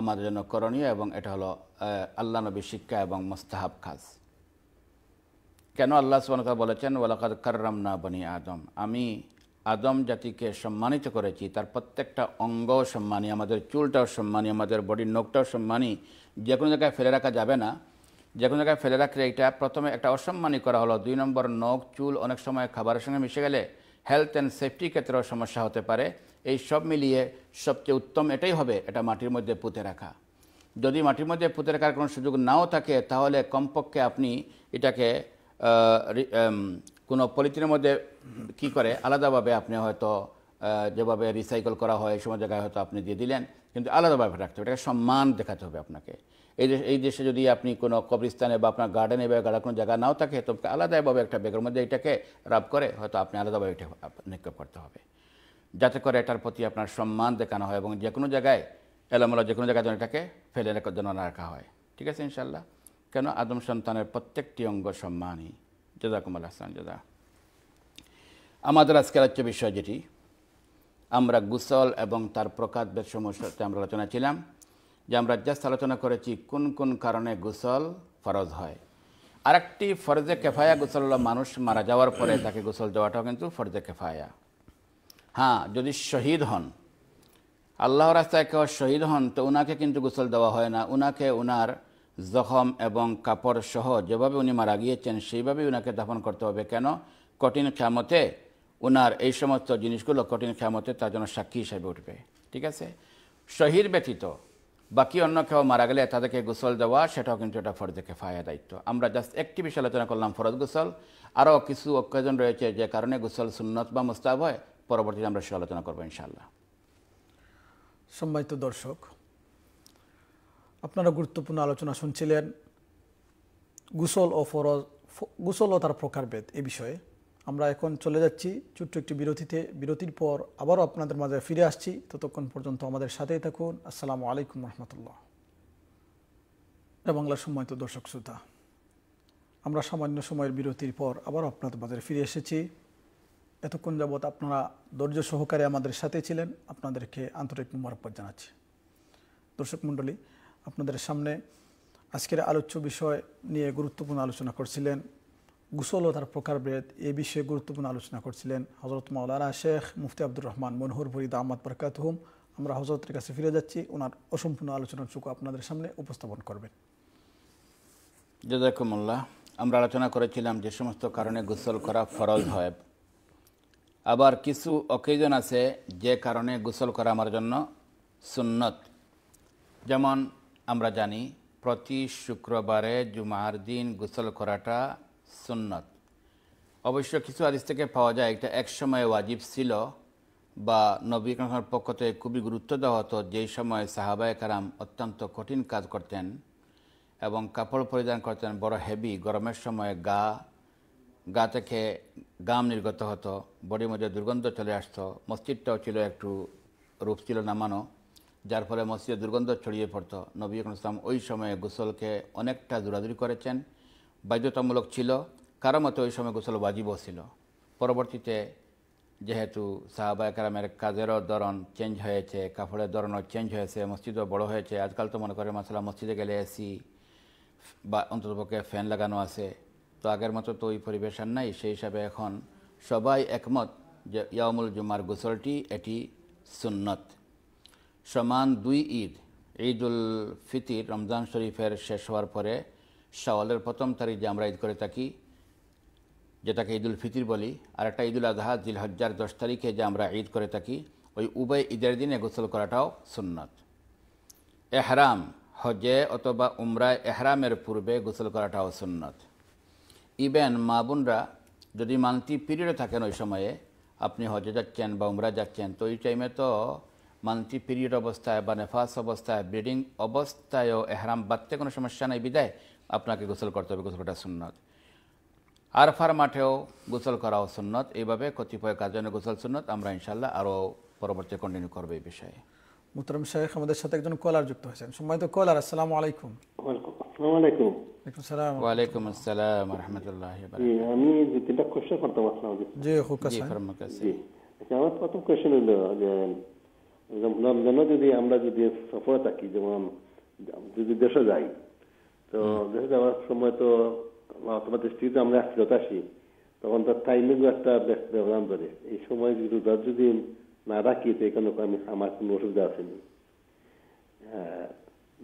আমাদের জন্য করণীয় এবং এটা হলো আল্লাহ নবী শিক্ষা এবং মোস্তাহাব খাস কেন আল্লাহ সুবানকা বলেছেন ওয়ালাকাদ না বনি আদম আমি আদম জাতিকে সম্মানিত করেছি তার প্রত্যেকটা অঙ্গ সম্মানী আমাদের চুলটাও সম্মানী আমাদের বডির নখটাও সম্মানী যে কোনো জায়গায় ফেলে রাখা যাবে না যে কোনো জায়গায় ফেলে রাখলে এটা প্রথমে একটা অসম্মানই করা হলো দুই নম্বর নখ চুল অনেক সময় খাবারের সঙ্গে মিশে গেলে হেলথ অ্যান্ড সেফটি ক্ষেত্রেও সমস্যা হতে পারে এই সব মিলিয়ে সবচেয়ে উত্তম এটাই হবে এটা মাটির মধ্যে পুঁতে রাখা যদি মাটির মধ্যে পুঁতে রাখার কোনো সুযোগ নাও থাকে তাহলে কমপক্ষে আপনি এটাকে কোনো পলিথিনের মধ্যে কি করে আলাদাভাবে আপনি হয়তো যেভাবে রিসাইকেল করা হয় এই সময় জায়গায় হয়তো আপনি দিয়ে দিলেন কিন্তু আলাদাভাবে রাখতে হবে এটাকে সম্মান দেখাতে হবে আপনাকে এই দেশ এই দেশে যদি আপনি কোনো কবরিস্তানে বা আপনার গার্ডেনে বা গাড়া কোনো জায়গা নাও থাকে তো আলাদাভাবে একটা ব্যাগের মধ্যে এটাকে রাব করে হয়তো আপনি আলাদাভাবে এটা নিক্ষেপ করতে হবে যাতে করে এটার প্রতি আপনার সম্মান দেখানো হয় এবং যে কোনো জায়গায় এলোমেলো যে কোনো জায়গায় যেন এটাকে ফেলে রেখার জন্য রাখা হয় ঠিক আছে ইনশাল্লাহ কেন আদম সন্তানের প্রত্যেকটি অঙ্গ সম্মানই কুমাল হাসান জোদা আমাদের আজকের আচ্য বিষয় যেটি আমরা গুসল এবং তার প্রকাত বেদ সমস্যাতে আমরা আলোচনা ছিলাম যে আমরা জাস্ট আলোচনা করেছি কোন কোন কারণে গোসল ফরজ হয় আরেকটি ফরজে কেফায়া গোসল মানুষ মারা যাওয়ার পরে তাকে গোসল দেওয়াটাও কিন্তু ফরজে কেফায়া হ্যাঁ যদি শহীদ হন আল্লাহ রাস্তায় কেউ শহীদ হন তো ওনাকে কিন্তু গোসল দেওয়া হয় না ওনাকে ওনার জখম এবং কাপড় সহ যেভাবে উনি মারা গিয়েছেন সেইভাবেই ওনাকে দাফন করতে হবে কেন কঠিন ক্ষামতে ওনার এই সমস্ত জিনিসগুলো কঠিন ক্ষামতে তার জন্য সাক্ষী হিসাবে উঠবে ঠিক আছে শহীদ ব্যতীত বাকি অন্য কেউ মারা গেলে তাদেরকে গোসল দেওয়া সেটাও কিন্তু এটা ফরজে কেফায়া দায়িত্ব আমরা জাস্ট একটি বিষয় আলোচনা করলাম ফরজ গোসল আরও কিছু অকেজন রয়েছে যে কারণে গোসল সুন্নত বা মুস্তাব হয় পরবর্তীতে আমরা সে আলোচনা করবো ইনশাল্লাহ সম্মানিত দর্শক আপনারা গুরুত্বপূর্ণ আলোচনা শুনছিলেন গুসল ও ফরজ গুসল ও তার প্রকারভেদ এ বিষয়ে আমরা এখন চলে যাচ্ছি ছোট্ট একটি বিরতিতে বিরতির পর আবারও আপনাদের মাঝে ফিরে আসছি ততক্ষণ পর্যন্ত আমাদের সাথেই থাকুন আসসালামু আলাইকুম রহমতুল্লাহ বাংলা সময় তো দর্শক শ্রোতা আমরা সামান্য সময়ের বিরতির পর আবার আপনাদের মাঝে ফিরে এসেছি এতক্ষণ যাবৎ আপনারা ধৈর্য সহকারে আমাদের সাথে ছিলেন আপনাদেরকে আন্তরিক মুবারকবাদ জানাচ্ছি দর্শক মণ্ডলী আপনাদের সামনে আজকের আলোচ্য বিষয় নিয়ে গুরুত্বপূর্ণ আলোচনা করছিলেন গুসল ও তার প্রকারভেদ এ বিষয়ে গুরুত্বপূর্ণ আলোচনা করছিলেন হজরত মাওলানা শেখ মুফতি আব্দুর রহমান মনোহর ভরিদ আহমদ হুম আমরা হজরতের কাছে ফিরে যাচ্ছি ওনার অসম্পূর্ণ চুকু আপনাদের সামনে উপস্থাপন করবেন জাজাকুমুল্লাহ আমরা আলোচনা করেছিলাম যে সমস্ত কারণে গোসল করা ফরজ হয় আবার কিছু অকেজন আছে যে কারণে গোসল করা আমার জন্য সুন্নত যেমন আমরা জানি প্রতি শুক্রবারে জুমার দিন গোসল করাটা সুন্নত অবশ্য কিছু আদিস থেকে পাওয়া যায় এটা একসময় ওয়াজিব ছিল বা নবী কামার পক্ষ থেকে খুবই গুরুত্ব দেওয়া হতো যেই সময় সাহাবায় কারাম অত্যন্ত কঠিন কাজ করতেন এবং কাপড় পরিধান করতেন বড় হেভি গরমের সময় গা গা থেকে গাম নির্গত হতো বডির মধ্যে দুর্গন্ধ চলে আসতো মসজিদটাও ছিল একটু রূপ ছিল নামানো যার ফলে মসজিদে দুর্গন্ধ ছড়িয়ে পড়তো নবী ইসলাম ওই সময়ে গোসলকে অনেকটা দৌড়াদৌড়ি করেছেন বাধ্যতামূলক ছিল কারো মতে ওই সময় গোসল ওয়াজিবও ছিল পরবর্তীতে যেহেতু সাহাবা একরামের কাজেরও ধরন চেঞ্জ হয়েছে কাপড়ের ধরনও চেঞ্জ হয়েছে মসজিদও বড় হয়েছে আজকাল তো মনে করে মশলা মসজিদে গেলে এসি বা অন্ততপক্ষে ফ্যান লাগানো আছে তো আগের মতো তো ওই পরিবেশ আর নাই সেই হিসাবে এখন সবাই একমত যে ইয়ামুল জুমার গোসলটি এটি সুন্নত সমান দুই ঈদ ঈদুল ফিতির রমজান শরীফের শেষ হওয়ার পরে শাওয়ালের প্রথম তারিখ যে আমরা ঈদ করে থাকি যেটাকে ঈদুল ফিতির বলি আর একটা ঈদুল আজহা জিল হজ্জার দশ তারিখে যে আমরা ঈদ করে থাকি ওই উভয় ঈদের দিনে গোসল করাটাও সুন্নত এহরাম হজে অথবা উমরায় এহরামের পূর্বে গোসল করাটাও সুন্নত ইভেন মা বোনরা যদি মান্থলি পিরিয়ডে থাকেন ওই সময়ে আপনি হজে যাচ্ছেন বা উমরা যাচ্ছেন তো এই টাইমে তো মান্থলি পিরিয়ড অবস্থায় বা নেফাস অবস্থায় ব্রিডিং অবস্থায়ও এহরাম বাড়তে কোনো সমস্যা নেই বিদায় আপনাকে গোসল করতে হবে গোসল করা সুন্নত আরফার মাঠেও গোসল করাও সুন্নত এইভাবে কতিপয় কাজনে গোসল সুন্নত আমরা ইনশাল্লাহ আরও পরবর্তী কন্টিনিউ করবো এই বিষয়ে মুতরম শেখ আমাদের সাথে একজন কলার যুক্ত হয়েছেন সম্মানিত কলার আসসালামু আলাইকুম ওয়ালাইকুম আসসালাম ওয়ালাইকুম আসসালাম রহমতুল্লাহ আমি দুটা কোশ্চেন করতে পারছিলাম জি খুব কাছে জি আমার প্রথম কোশ্চেন হলো যে রমজানে যদি আমরা যদি সফরে থাকি যেমন যদি দেশে যাই তো যেহেতু আমার সময় তো তোমাদের স্ত্রীতে আমরা এক আসি তখন তার টাইমিং একটা ব্যবধান ধরে এই সময় যদি দশ যদি না রাখি তো এখানে আমি আমার কোনো অসুবিধা আসেনি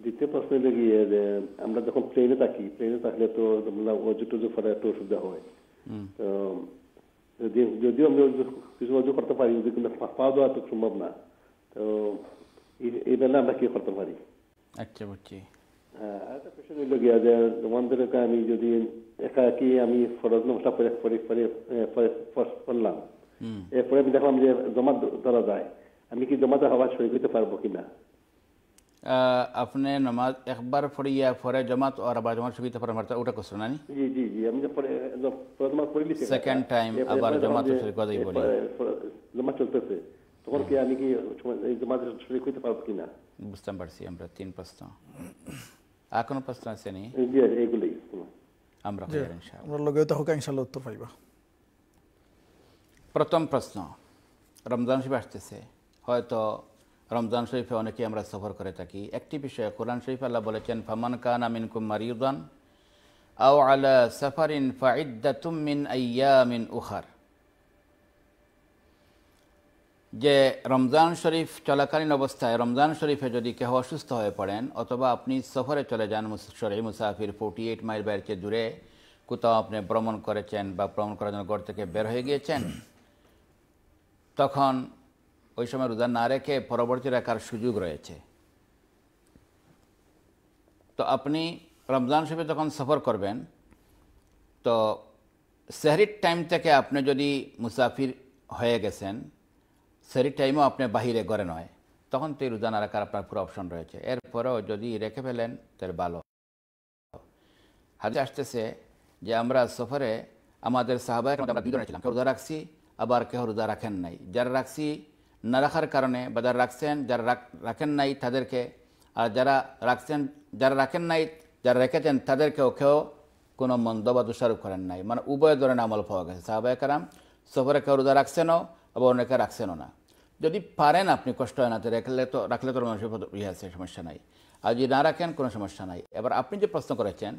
দ্বিতীয় প্রশ্ন হলো গিয়ে যে আমরা যখন প্লেনে থাকি প্লেনে থাকলে তো আমরা অজু টজু করার একটা অসুবিধা হয় তো যদি যদিও আমরা কিছু অজু করতে পারি যদি কিন্তু পাওয়া যাওয়া তো সম্ভব না তো এই বেলা আমরা কি করতে পারি আচ্ছা বুঝছি আরেকটা আচ্ছা, প্রশ্ন গিয়া যে তোমাদের আমি যদি একা কি আমি ফরজ নমসা পরে পরে পরে এরপরে আমি দেখলাম যে জমা ধরা যায় আমি কি জমাতে হওয়া শরীর করতে পারবো কিনা আপনি নামাজ একবার পড়িয়া পরে জমাত আর আবার জমাত সুবিধা পরে মারতে ওটা কষ্ট না জি জি জি আমি পরে জমা সেকেন্ড টাইম আবার জমাত বলি জমা চলতেছে তখন কি আমি কি জমাত শরীর হইতে পারবো কিনা বুঝতে পারছি আমরা তিন প্রশ্ন আর প্রশ্ন আছে নি প্রথম প্রশ্ন রমজান শরীফ আসতেছে হয়তো রমজান শরীফে অনেকেই আমরা সফর করে থাকি একটি বিষয়ে কোরআন শরীফ আল্লাহ বলেছেন ফামান খান আমিন কুমারিউদান আও আলা সাফারিন ফাইদ্দা তুমিন আইয়া মিন উহার যে রমজান শরীফ চলাকালীন অবস্থায় রমজান শরীফে যদি কেহ অসুস্থ হয়ে পড়েন অথবা আপনি সফরে চলে যান শরীফ মুসাফির ফোর্টি এইট মাইল বাইরের দূরে কোথাও আপনি ভ্রমণ করেছেন বা ভ্রমণ করার জন্য ঘর থেকে বের হয়ে গিয়েছেন তখন ওই সময় রোজা না রেখে পরবর্তী রাখার সুযোগ রয়েছে তো আপনি রমজান শরীফে যখন সফর করবেন তো সেহরির টাইম থেকে আপনি যদি মুসাফির হয়ে গেছেন সেরি টাইমও আপনি বাহিরে ঘরে নয় তখন তো রোজা না রাখার আপনার পুরো অপশন রয়েছে এরপরেও যদি রেখে ফেলেন তাহলে ভালো হাজি আসতেছে যে আমরা সফরে আমাদের সাহাবাহ ছিলাম কেউ রোজা রাখছি আবার কেউ রোজা রাখেন নাই যারা রাখছি না রাখার কারণে বা যারা রাখছেন যারা রাখেন নাই তাদেরকে আর যারা রাখছেন যারা রাখেন নাই যারা রেখেছেন তাদেরকেও কেউ কোনো মন্দ বা দোষারোপ করেন নাই মানে উভয় ধরনের আমল পাওয়া গেছে সাহাবাহ কারাম সফরে কেউ রোজা রাখছেনও আবার অনেকে রাখছেনও না যদি পারেন আপনি কষ্ট হয় না তো রাখলে তো রাখলে তো মানুষের ইয়ে আছে সমস্যা নাই আর যদি না রাখেন কোনো সমস্যা নাই এবার আপনি যে প্রশ্ন করেছেন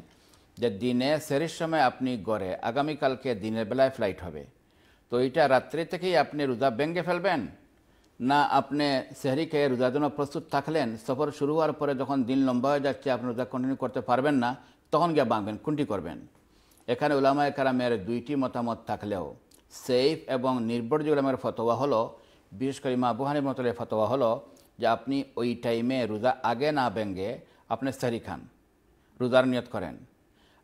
যে দিনে সেরির সময় আপনি গড়ে আগামীকালকে দিনের বেলায় ফ্লাইট হবে তো এইটা রাত্রি থেকেই আপনি রোজা ব্যাঙ্গে ফেলবেন না আপনি সেহরি খেয়ে রোজার জন্য প্রস্তুত থাকলেন সফর শুরু হওয়ার পরে যখন দিন লম্বা হয়ে যাচ্ছে আপনি রোজা কন্টিনিউ করতে পারবেন না তখন গিয়ে বাঁধবেন কোনটি করবেন এখানে ওলামায় কারামের দুইটি মতামত থাকলেও সেফ এবং নির্ভরযোগ্য আমার ফতোয়া হলো বিশেষ করে মা বুহানির মতলের ফতোয়া হলো যে আপনি ওই টাইমে রোজা আগে না ব্যঙ্গে আপনি সারি খান রোজার নিয়ত করেন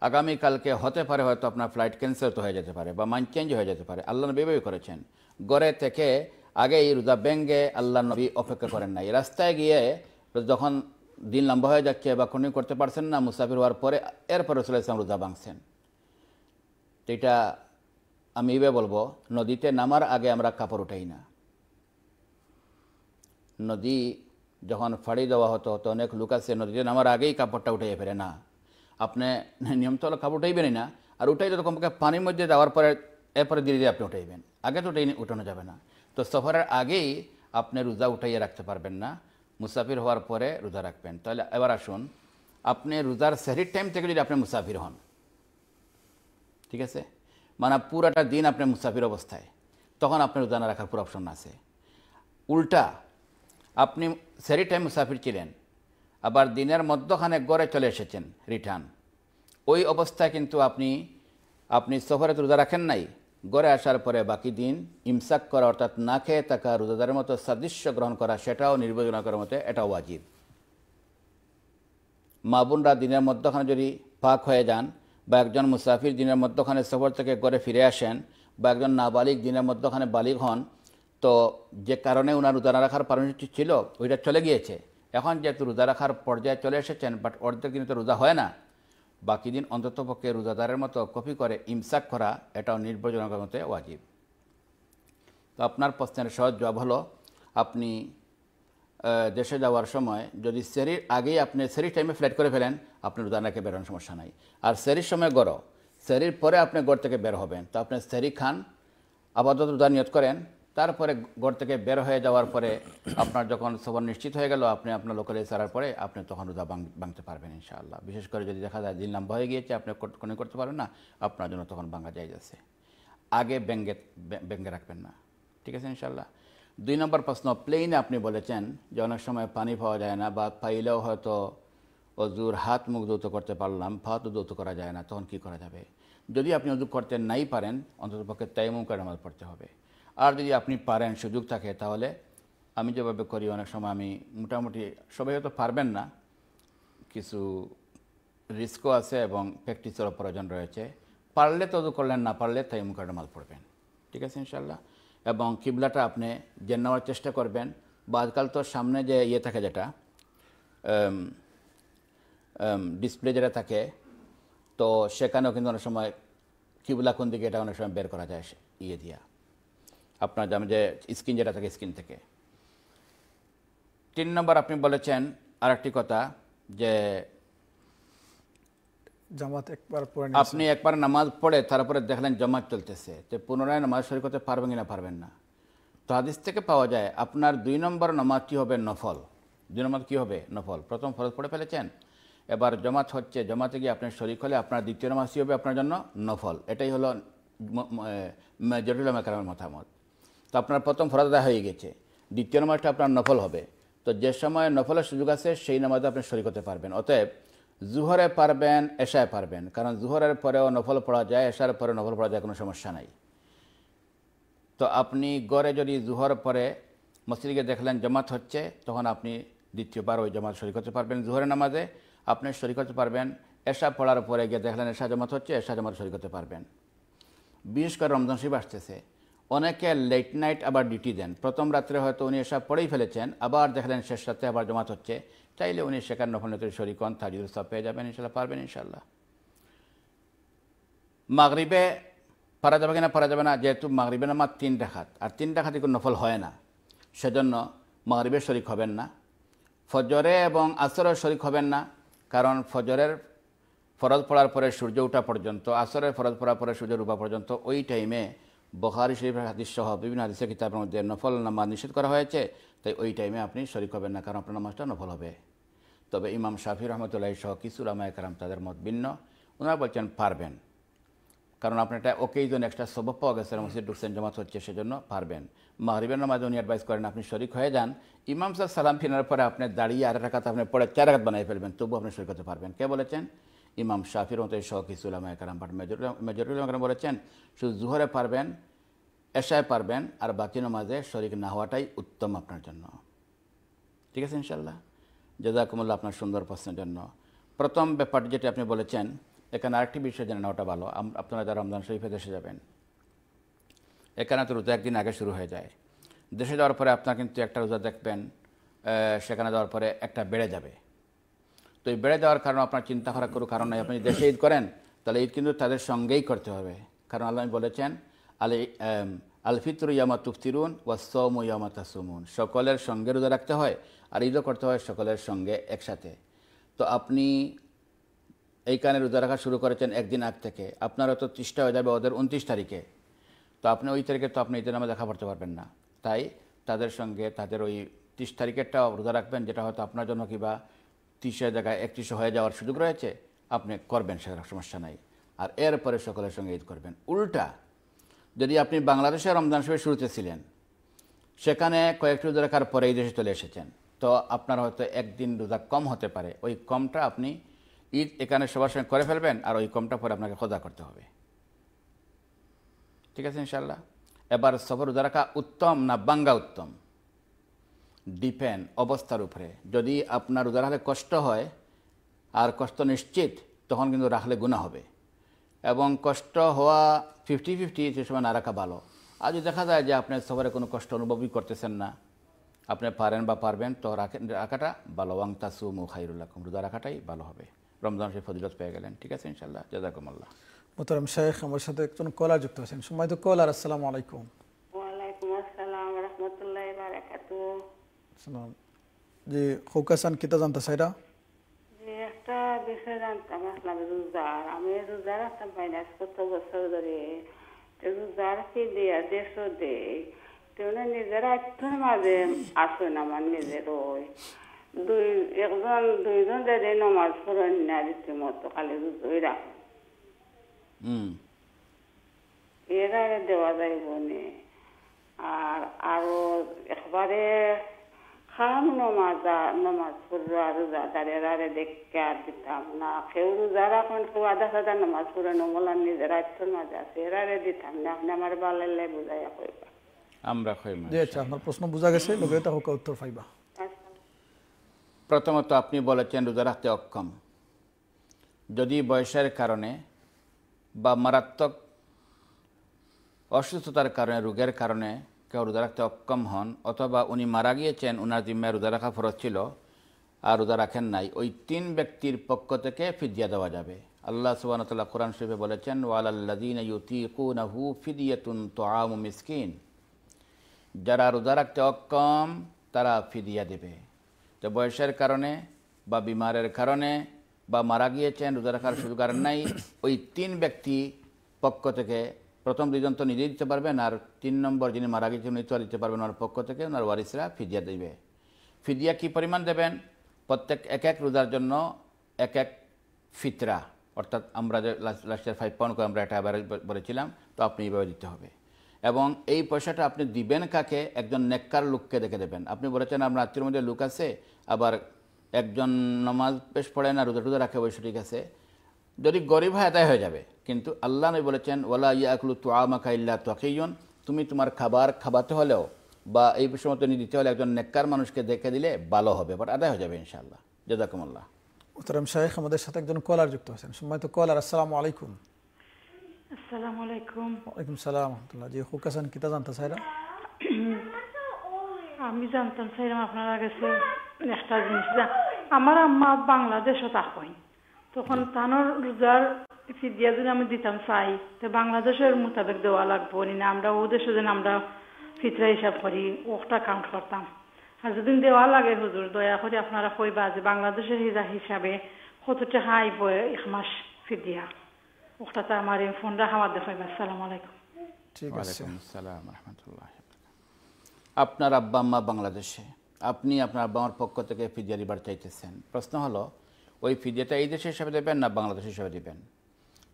আগামীকালকে হতে পারে হয়তো আপনার ফ্লাইট ক্যান্সেল তো হয়ে যেতে পারে বা মাইন্ড চেঞ্জ হয়ে যেতে পারে আল্লাহ নবী এভাবে করেছেন গড়ে থেকে আগেই রোজা ব্যঙ্গে আল্লাহ নবী অপেক্ষা করেন নাই রাস্তায় গিয়ে যখন দিন লম্বা হয়ে যাচ্ছে বা কোনো করতে পারছেন না মুসাফির হওয়ার পরে এরপরে চলে ইসলাম রোজা ভাঙছেন এটা আমি এবার বলবো নদীতে নামার আগে আমরা কাপড় উঠাই না নদী যখন ফাড়ি দেওয়া হতো তো অনেক লোক আছে নদীতে নামার আগেই কাপড়টা উঠাই ফেলে না আপনি নিয়ম তো কাপড় উঠাইবেন না আর উঠাই তো কমপক্ষে পানির মধ্যে যাওয়ার পরে এরপরে ধীরে ধীরে আপনি উঠাইবেন আগে তো উঠাই উঠানো যাবে না তো সফরের আগেই আপনি রোজা উঠাইয়ে রাখতে পারবেন না মুসাফির হওয়ার পরে রোজা রাখবেন তাহলে এবার আসুন আপনি রোজার সেহরির টাইম থেকে যদি আপনি মুসাফির হন ঠিক আছে মানে পুরাটা দিন আপনি মুসাফির অবস্থায় তখন আপনার রোজানা রাখার পুরো অপশন আছে উল্টা আপনি সেরি টাইম মুসাফির ছিলেন আবার দিনের মধ্যখানে গড়ে চলে এসেছেন রিটার্ন ওই অবস্থায় কিন্তু আপনি আপনি সফরে রোজা রাখেন নাই গড়ে আসার পরে বাকি দিন ইমসাক করা অর্থাৎ না খেয়ে থাকা রোজাদারের মতো সাদৃশ্য গ্রহণ করা সেটাও নির্বাচনা করার মতো এটা ওয়াজিব মা বোনরা দিনের মধ্যখানে যদি পাক হয়ে যান বা একজন মুসাফির দিনের মধ্যখানে সফর থেকে ঘরে ফিরে আসেন বা একজন নাবালিক দিনের মধ্যখানে বালিক হন তো যে কারণে ওনার রোজা রাখার পারমিশন ছিল ওইটা চলে গিয়েছে এখন যেহেতু রোজা রাখার পর্যায়ে চলে এসেছেন বাট অর্ধেক দিনে তো রোজা হয় না বাকি দিন অন্ততপক্ষে রোজাদারের মতো কপি করে ইমসাক করা এটাও নির্ভরজনকের মতে ওয়াজিব তো আপনার প্রশ্নের সহজ জবাব হলো আপনি দেশে যাওয়ার সময় যদি সেরির আগেই আপনি সেরির টাইমে ফ্লাইট করে ফেলেন আপনার রাখে বেরোনোর সমস্যা নাই আর সেরির সময় গড় সেরির পরে আপনি গড় থেকে বের হবেন তো আপনি সেরি খান আপাতত রোজা নিয়ত করেন তারপরে গড় থেকে বের হয়ে যাওয়ার পরে আপনার যখন সবর নিশ্চিত হয়ে গেল আপনি আপনার লোকালে ছাড়ার পরে আপনি তখন রোজা ভাঙতে পারবেন ইনশাআল্লাহ বিশেষ করে যদি দেখা যায় দিন লম্বা হয়ে গিয়েছে আপনি কোনো করতে পারবেন না আপনার জন্য তখন ভাঙা যায় যাচ্ছে আগে ব্যঙ্গে ব্যঙ্গে রাখবেন না ঠিক আছে ইনশাআল্লাহ দুই নম্বর প্রশ্ন প্লেনে আপনি বলেছেন যে অনেক সময় পানি পাওয়া যায় না বা পাইলেও হয়তো অজুর হাত মুখ দ্রুত করতে পারলাম ফাত দ্রুত করা যায় না তখন কি করা যাবে যদি আপনি অজু করতে নাই পারেন অন্ততপক্ষে করে নামাজ পড়তে হবে আর যদি আপনি পারেন সুযোগ থাকে তাহলে আমি যেভাবে করি অনেক সময় আমি মোটামুটি সবাই হয়তো পারবেন না কিছু রিস্কও আছে এবং প্র্যাকটিসেরও প্রয়োজন রয়েছে পারলে তদু করলেন না পারলে করে নামাজ পড়বেন ঠিক আছে ইনশাল্লাহ এবং কিবলাটা আপনি জেনে নেওয়ার চেষ্টা করবেন বা আজকাল তো সামনে যে ইয়ে থাকে যেটা ডিসপ্লে যেটা থাকে তো সেখানেও কিন্তু অনেক সময় কিবলা কোন দিকে এটা অনেক সময় বের করা যায় ইয়ে দিয়া আপনার যেমন যে স্কিন যেটা থাকে স্কিন থেকে তিন নম্বর আপনি বলেছেন আর কথা যে জামাত একবার পড়ে আপনি একবার নামাজ পড়ে তারপরে দেখলেন জামাত চলতেছে তো পুনরায় নামাজ শরীর করতে পারবেন কি না পারবেন না তো হাদিস থেকে পাওয়া যায় আপনার দুই নম্বর নামাজ কী হবে নফল দুই নম্বর কী হবে নফল প্রথম ফরজ পড়ে ফেলেছেন এবার জমাত হচ্ছে জমাতে গিয়ে আপনার শরীর হলে আপনার দ্বিতীয় নামাজ কী হবে আপনার জন্য নফল এটাই হলো মেজরিল মেকারের মতামত তো আপনার প্রথম ফরজ আদায় হয়ে গেছে দ্বিতীয় নামাজটা আপনার নফল হবে তো যে সময় নফলের সুযোগ আছে সেই নামাজে আপনি শরীর হতে পারবেন অতএব জুহরে পারবেন এশায় পারবেন কারণ জুহরের পরেও নফল পড়া যায় এশার পরে নফল পড়া যায় কোনো সমস্যা নাই তো আপনি গড়ে যদি জুহর পরে মসজিদকে দেখলেন জমাত হচ্ছে তখন আপনি দ্বিতীয়বার ওই জমাত শরীর করতে পারবেন জুহরের নামাজে আপনি শরীর করতে পারবেন এশা পড়ার পরে গিয়ে দেখলেন এশা জমাত হচ্ছে এশা জমাত শরীর করতে পারবেন বিশেষ করে রমজান শরীফ আসতেছে অনেকে লেট নাইট আবার ডিউটি দেন প্রথম রাত্রে হয়তো উনি এসব পড়েই ফেলেছেন আবার দেখলেন শেষ রাত্রে আবার জমাত হচ্ছে চাইলে উনি সেখানে নফলনতের শরিক হন তাজুল ইসলাম পেয়ে যাবেন ইনশাল্লাহ পারবেন ইনশাল্লাহ মাগরিবে পারা যাবে কিনা পারা যাবে না যেহেতু মাগরিবে আমার তিন ডাকাত আর তিন ডাকাতি কোনো নফল হয় না সেজন্য মাগরিবে শরিক হবেন না ফজরে এবং আসরের শরিক হবেন না কারণ ফজরের ফরজ পড়ার পরে সূর্য ওঠা পর্যন্ত আসরের ফরজ পড়ার পরে সূর্য উঠা পর্যন্ত ওই টাইমে বখারি শরীফের হাদিস সহ বিভিন্ন হাদিসের কিতাবের মধ্যে নফল নামাজ নিষেধ করা হয়েছে তাই ওই টাইমে আপনি শরিক হবেন না কারণ আপনার নামাজটা নফল হবে তবে ইমাম শাফি রহমতুল্লাহ সহ কিছু রামায়াম তাদের মত ভিন্ন ওনারা বলছেন পারবেন কারণ আপনার একটা যেন একটা সবক পাওয়া গেছে মসজিদ ঢুকছেন জমাত হচ্ছে সেজন্য পারবেন মাহরিবের নামাজ উনি অ্যাডভাইস করেন আপনি শরিক হয়ে যান ইমাম সাহ সালাম ফিরার পরে আপনি দাঁড়িয়ে আর রাখাত আপনি পরে চার রাখাত বানিয়ে ফেলবেন তবু আপনি শরিক হতে পারবেন কে বলেছেন ইমাম শাফির মতো শখ ইসুলাম একরাম বাট মেজর মেজরুল একরাম বলেছেন শুধু জুহরে পারবেন এশায় পারবেন আর বাকি নামাজে শরিক না হওয়াটাই উত্তম আপনার জন্য ঠিক আছে ইনশাল্লাহ জাজাকুমুল্লা আপনার সুন্দর প্রশ্নের জন্য প্রথম ব্যাপার যেটি আপনি বলেছেন এখানে আরেকটি বিষয় জেনে নেওয়াটা ভালো আপনারা যারা রমজান শরীফে দেশে যাবেন এখানে তো রোজা একদিন আগে শুরু হয়ে যায় দেশে যাওয়ার পরে আপনার কিন্তু একটা রোজা দেখবেন সেখানে যাওয়ার পরে একটা বেড়ে যাবে তো এই বেড়ে যাওয়ার কারণে আপনার চিন্তা করার কোনো কারণ নাই আপনি দেশে ঈদ করেন তাহলে ঈদ কিন্তু তাদের সঙ্গেই করতে হবে কারণ আল্লাহ বলেছেন আলি আলফিতর ইয়ামা তুফতিরুন সৌম ইয়ামা তাসুমুন সকলের সঙ্গে রোজা রাখতে হয় আর ঈদও করতে হয় সকলের সঙ্গে একসাথে তো আপনি এই কারণে রোজা রাখা শুরু করেছেন একদিন আগ থেকে আপনার হয়তো তৃষ্ঠা হয়ে যাবে ওদের উনত্রিশ তারিখে তো আপনি ওই তারিখে তো আপনি ঈদের নামে দেখা করতে পারবেন না তাই তাদের সঙ্গে তাদের ওই তিরিশ তারিখেরটাও রোজা রাখবেন যেটা হয়তো আপনার জন্য কিবা তিরিশের জায়গায় একত্রিশে হয়ে যাওয়ার সুযোগ রয়েছে আপনি করবেন সে সমস্যা নাই আর এরপরে সকলের সঙ্গে ঈদ করবেন উল্টা যদি আপনি বাংলাদেশে রমজান শরীফ শুরুতে ছিলেন সেখানে কয়েকটি রোজা রাখার পরে এই দেশে চলে এসেছেন তো আপনার হয়তো একদিন রোজা কম হতে পারে ওই কমটা আপনি ঈদ এখানে সবার সঙ্গে করে ফেলবেন আর ওই কমটা পরে আপনাকে খোদা করতে হবে ঠিক আছে ইনশাল্লাহ এবার সফর রোজা রাখা উত্তম না বাঙ্গা উত্তম ডিপেন্ড অবস্থার উপরে যদি আপনার রোজা রাখলে কষ্ট হয় আর কষ্ট নিশ্চিত তখন কিন্তু রাখলে গুণা হবে এবং কষ্ট হওয়া ফিফটি ফিফটি সে সময় না রাখা ভালো আর যদি দেখা যায় যে আপনার সফরে কোনো কষ্ট অনুভবই করতেছেন না আপনি পারেন বা পারবেন তো রাখেন রাখাটা ভালো ওয়াং তাসু তাসুমু খাইরুল্লাকুম রোজা রাখাটাই ভালো হবে রমজান শেখ ফজিলত পেয়ে গেলেন ঠিক আছে ইনশাল্লাহ জাজাকুমাল্লাহ মোতারাম শেখ আমার সাথে একজন কলার যুক্ত আছেন সময় তো কলার আসসালামু আলাইকুম জি হোকাসান কিতা জানতে চাইরা একটা বিষয় জানতাম আসলাম রোজার আমি রোজা রাখতাম পাই না কত বছর ধরে রোজার কি দিয়া দেশও দেয় নিজের আত্মার মাঝে আসেন আমার নিজের ওই দুই একজন দুইজন দেদে নমাজ পড়েন না রীতিমতো কালি দুই রাখেন এর আগে দেওয়া যাইব নি আর আরো একবারে খাম নমাজ পড়া রোজা দাঁড়ে আরে দেখে আর দিতাম না কেউ রোজা রাখেন কেউ আধা সাদা নমাজ পড়ে নমলা নিজের আত্মার মাঝে আছে এর আরে দিতাম না আপনি আমার বালাইলে বুঝাইয়া কইবা আমরা আচ্ছা প্রশ্ন বোঝা গেছে লগেতা উত্তর পাইবা প্রথমত আপনি বলেছেন রোজা রাখতে অক্ষম যদি বয়সের কারণে বা মারাত্মক অসুস্থতার কারণে রোগের কারণে কেউ রোজা রাখতে অক্ষম হন অথবা উনি মারা গিয়েছেন ওনার জিম্মায় রোজা রাখা ফরজ ছিল আর রোজা রাখেন নাই ওই তিন ব্যক্তির পক্ষ থেকে ফিদিয়া দেওয়া যাবে আল্লাহ সুবাহ কোরআন শরীফে বলেছেন ওয়ালাল্লাদিন ইউতি কুনাহু তো মিসকিন যারা রোজা রাখতে অক্ষম তারা ফিদিয়া দেবে তো বয়সের কারণে বা বিমারের কারণে বা মারা গিয়েছেন রোজা রাখার সুযোগ আর নাই ওই তিন ব্যক্তি পক্ষ থেকে প্রথম দুজন তো নিজে দিতে পারবেন আর তিন নম্বর যিনি মারা গিয়েছেন উনি তো দিতে পারবেন ওনার পক্ষ থেকে ওনার ওয়ারিসরা ফিদিয়া দেবে ফিদিয়া কি পরিমাণ দেবেন প্রত্যেক এক এক রোজার জন্য এক এক ফিতরা অর্থাৎ আমরা যে লাস্ট ইয়ার ফাইভ পাউন্ড করে আমরা এটা বলেছিলাম তো আপনি এইভাবে দিতে হবে এবং এই পয়সাটা আপনি দিবেন কাকে একজন নেককার লোককে দেখে দেবেন আপনি বলেছেন আপনার আত্মীয় মধ্যে লোক আছে আবার একজন নমাজ পেশ পড়ে না রোদা টুদা রাখে বৈশ্বিক ঠিক আছে যদি গরিব হয় এটাই হয়ে যাবে কিন্তু আল্লাহ নবী বলেছেন ওলা তো তোয়ামাকা ইল্লা তোয়াকিয়ন তুমি তোমার খাবার খাবাতে হলেও বা এই বিষয় মতো দিতে হলে একজন নেককার মানুষকে দেখে দিলে ভালো হবে বাট আদায় হয়ে যাবে ইনশাআল্লাহ জাজাকুমল্লাহ উত্তরম শাহেখ আমাদের সাথে একজন কলার যুক্ত আছেন সময় তো কলার আসসালামু আলাইকুম আমি জানতাম চাইলাম একটা জিনিস আমার তখন রোজার যদি আমি দিতাম চাই তো বাংলাদেশের মোতাবেক দেওয়া লাগবো না আমরা ও দেশে যেন আমরা ফিতরা হিসাব করি ওটা কাউন্ট করতাম আর যদি দেওয়া লাগে হুজুর দয়া করে আপনারা কইবা যে বাংলাদেশের হিসাবে কত টাকা আইব এক মাস ফিদিয়া ফোন রাখা আসসালামু আলাইকুম ঠিক আছে আসসালাম আপনার আব্বা আম্মা বাংলাদেশে আপনি আপনার আব্বা আমার পক্ষ থেকে ফিজিয়া বাড়ি চাইতেছেন প্রশ্ন হলো ওই ফিদিয়াটা এই দেশে হিসাবে দেবেন না বাংলাদেশ হিসাবে দেবেন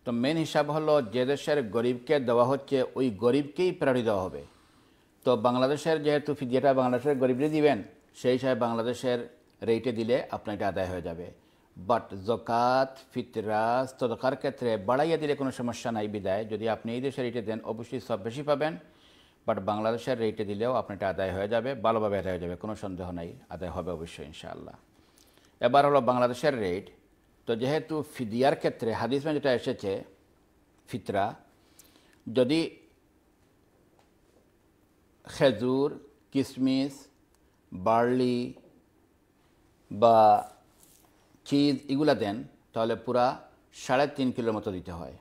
তো মেন হিসাব হলো যে দেশের গরিবকে দেওয়া হচ্ছে ওই গরিবকেই প্রাণী দেওয়া হবে তো বাংলাদেশের যেহেতু ফিদিয়াটা বাংলাদেশের গরিবরে দিবেন সেই হিসাবে বাংলাদেশের রেটে দিলে আপনার এটা আদায় হয়ে যাবে বাট জকাত ফিতরা তদকার ক্ষেত্রে বাড়াইয়া দিলে কোনো সমস্যা নাই বিদায় যদি আপনি এই দেশের রেটে দেন অবশ্যই সব বেশি পাবেন বাট বাংলাদেশের রেটে দিলেও এটা আদায় হয়ে যাবে ভালোভাবে আদায় হয়ে যাবে কোনো সন্দেহ নাই আদায় হবে অবশ্যই ইনশাআল্লাহ এবার হলো বাংলাদেশের রেট তো যেহেতু ফিদিয়ার ক্ষেত্রে হাদিসমে যেটা এসেছে ফিতরা যদি খেজুর কিশমিশ বার্লি বা চিজ এগুলো দেন তাহলে পুরা সাড়ে তিন কিলোর মতো দিতে হয়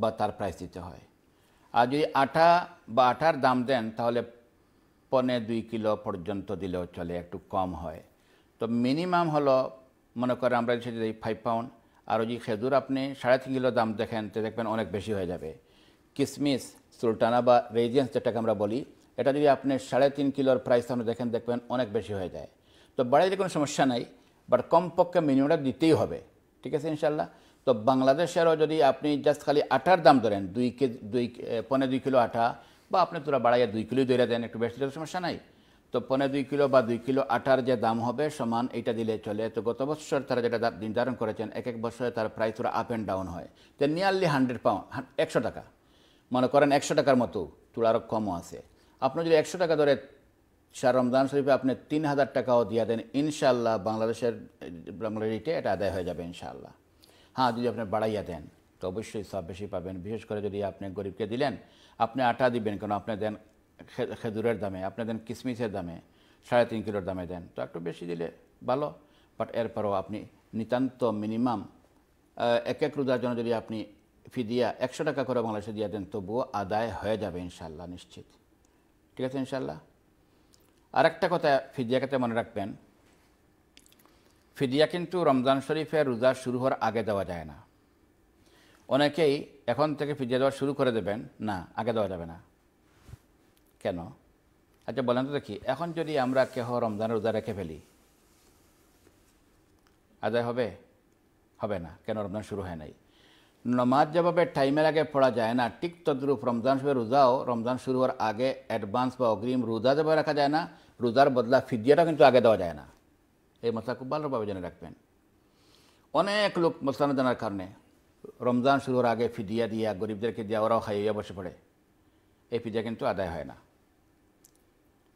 বা তার প্রাইস দিতে হয় আর যদি আটা বা আটার দাম দেন তাহলে পনে দুই কিলো পর্যন্ত দিলেও চলে একটু কম হয় তো মিনিমাম হলো মনে করেন আমরা যদি ফাইভ পাউন্ড আর যদি খেজুর আপনি সাড়ে তিন কিলো দাম দেখেন তো দেখবেন অনেক বেশি হয়ে যাবে কিসমিস সুলটানা বা রেজিয়েন্স যেটাকে আমরা বলি এটা যদি আপনি সাড়ে তিন কিলোর প্রাইস আপনি দেখেন দেখবেন অনেক বেশি হয়ে যায় তো বাড়াইতে কোনো সমস্যা নাই বাট কমপক্ষে মিনিমামটা দিতেই হবে ঠিক আছে ইনশাল্লাহ তো বাংলাদেশেরও যদি আপনি জাস্ট খালি আটার দাম ধরেন দুই কেজি দুই পনেরো দুই কিলো আটা বা আপনি তোরা বাড়াইয়া দুই কিলোই ধরে দেন একটু বেশি সমস্যা নাই তো পনেরো দুই কিলো বা দুই কিলো আটার যে দাম হবে সমান এটা দিলে চলে তো গত বছর তারা যেটা নির্ধারণ করেছেন এক এক বছরে তার প্রাইস তোরা আপ অ্যান্ড ডাউন হয় তো নিয়ারলি হান্ড্রেড পাউন্ড একশো টাকা মনে করেন একশো টাকার মতো তুলারও কমও আছে আপনি যদি একশো টাকা ধরে সার রমজান শরীফে আপনি তিন হাজার টাকাও দিয়ে দেন ইনশাল্লাহ বাংলাদেশের বাংলা এটা আদায় হয়ে যাবে ইনশাল্লাহ হ্যাঁ যদি আপনি বাড়াইয়া দেন তো অবশ্যই সব বেশি পাবেন বিশেষ করে যদি আপনি গরিবকে দিলেন আপনি আটা দিবেন কারণ আপনি দেন খেজুরের দামে আপনি দেন কিসমিসের দামে সাড়ে তিন কিলোর দামে দেন তো একটু বেশি দিলে ভালো বাট এরপরও আপনি নিতান্ত মিনিমাম এক এক রোজার জন্য যদি আপনি ফিদিয়া একশো টাকা করে বাংলাদেশে দিয়ে দেন তবুও আদায় হয়ে যাবে ইনশাল্লাহ নিশ্চিত ঠিক আছে ইনশাল্লাহ আর একটা কথা ফিজিয়াকে মনে রাখবেন ফিদিয়া কিন্তু রমজান শরীফের রোজা শুরু হওয়ার আগে দেওয়া যায় না অনেকেই এখন থেকে ফিদিয়া দেওয়া শুরু করে দেবেন না আগে দেওয়া যাবে না কেন আচ্ছা বলেন তো দেখি এখন যদি আমরা কেহ রমজানের রোজা রেখে ফেলি আদায় হবে হবে না কেন রমজান শুরু হয় নাই নমাজ যেভাবে টাইমের আগে পড়া যায় না ঠিক তদ্রুপ রমজান শরীফের রোজাও রমজান শুরু হওয়ার আগে অ্যাডভান্স বা অগ্রিম রোজা যেভাবে রাখা যায় না রোজার বদলা ফিদিয়াটা কিন্তু আগে দেওয়া যায় না এই মশলা খুব ভালোভাবে জেনে রাখবেন অনেক লোক মশলা না জানার কারণে রমজান শুরুর আগে ফিদিয়া দিয়া গরিবদেরকে দিয়া ওরাও খাইয়ে বসে পড়ে এই ফিদিয়া কিন্তু আদায় হয় না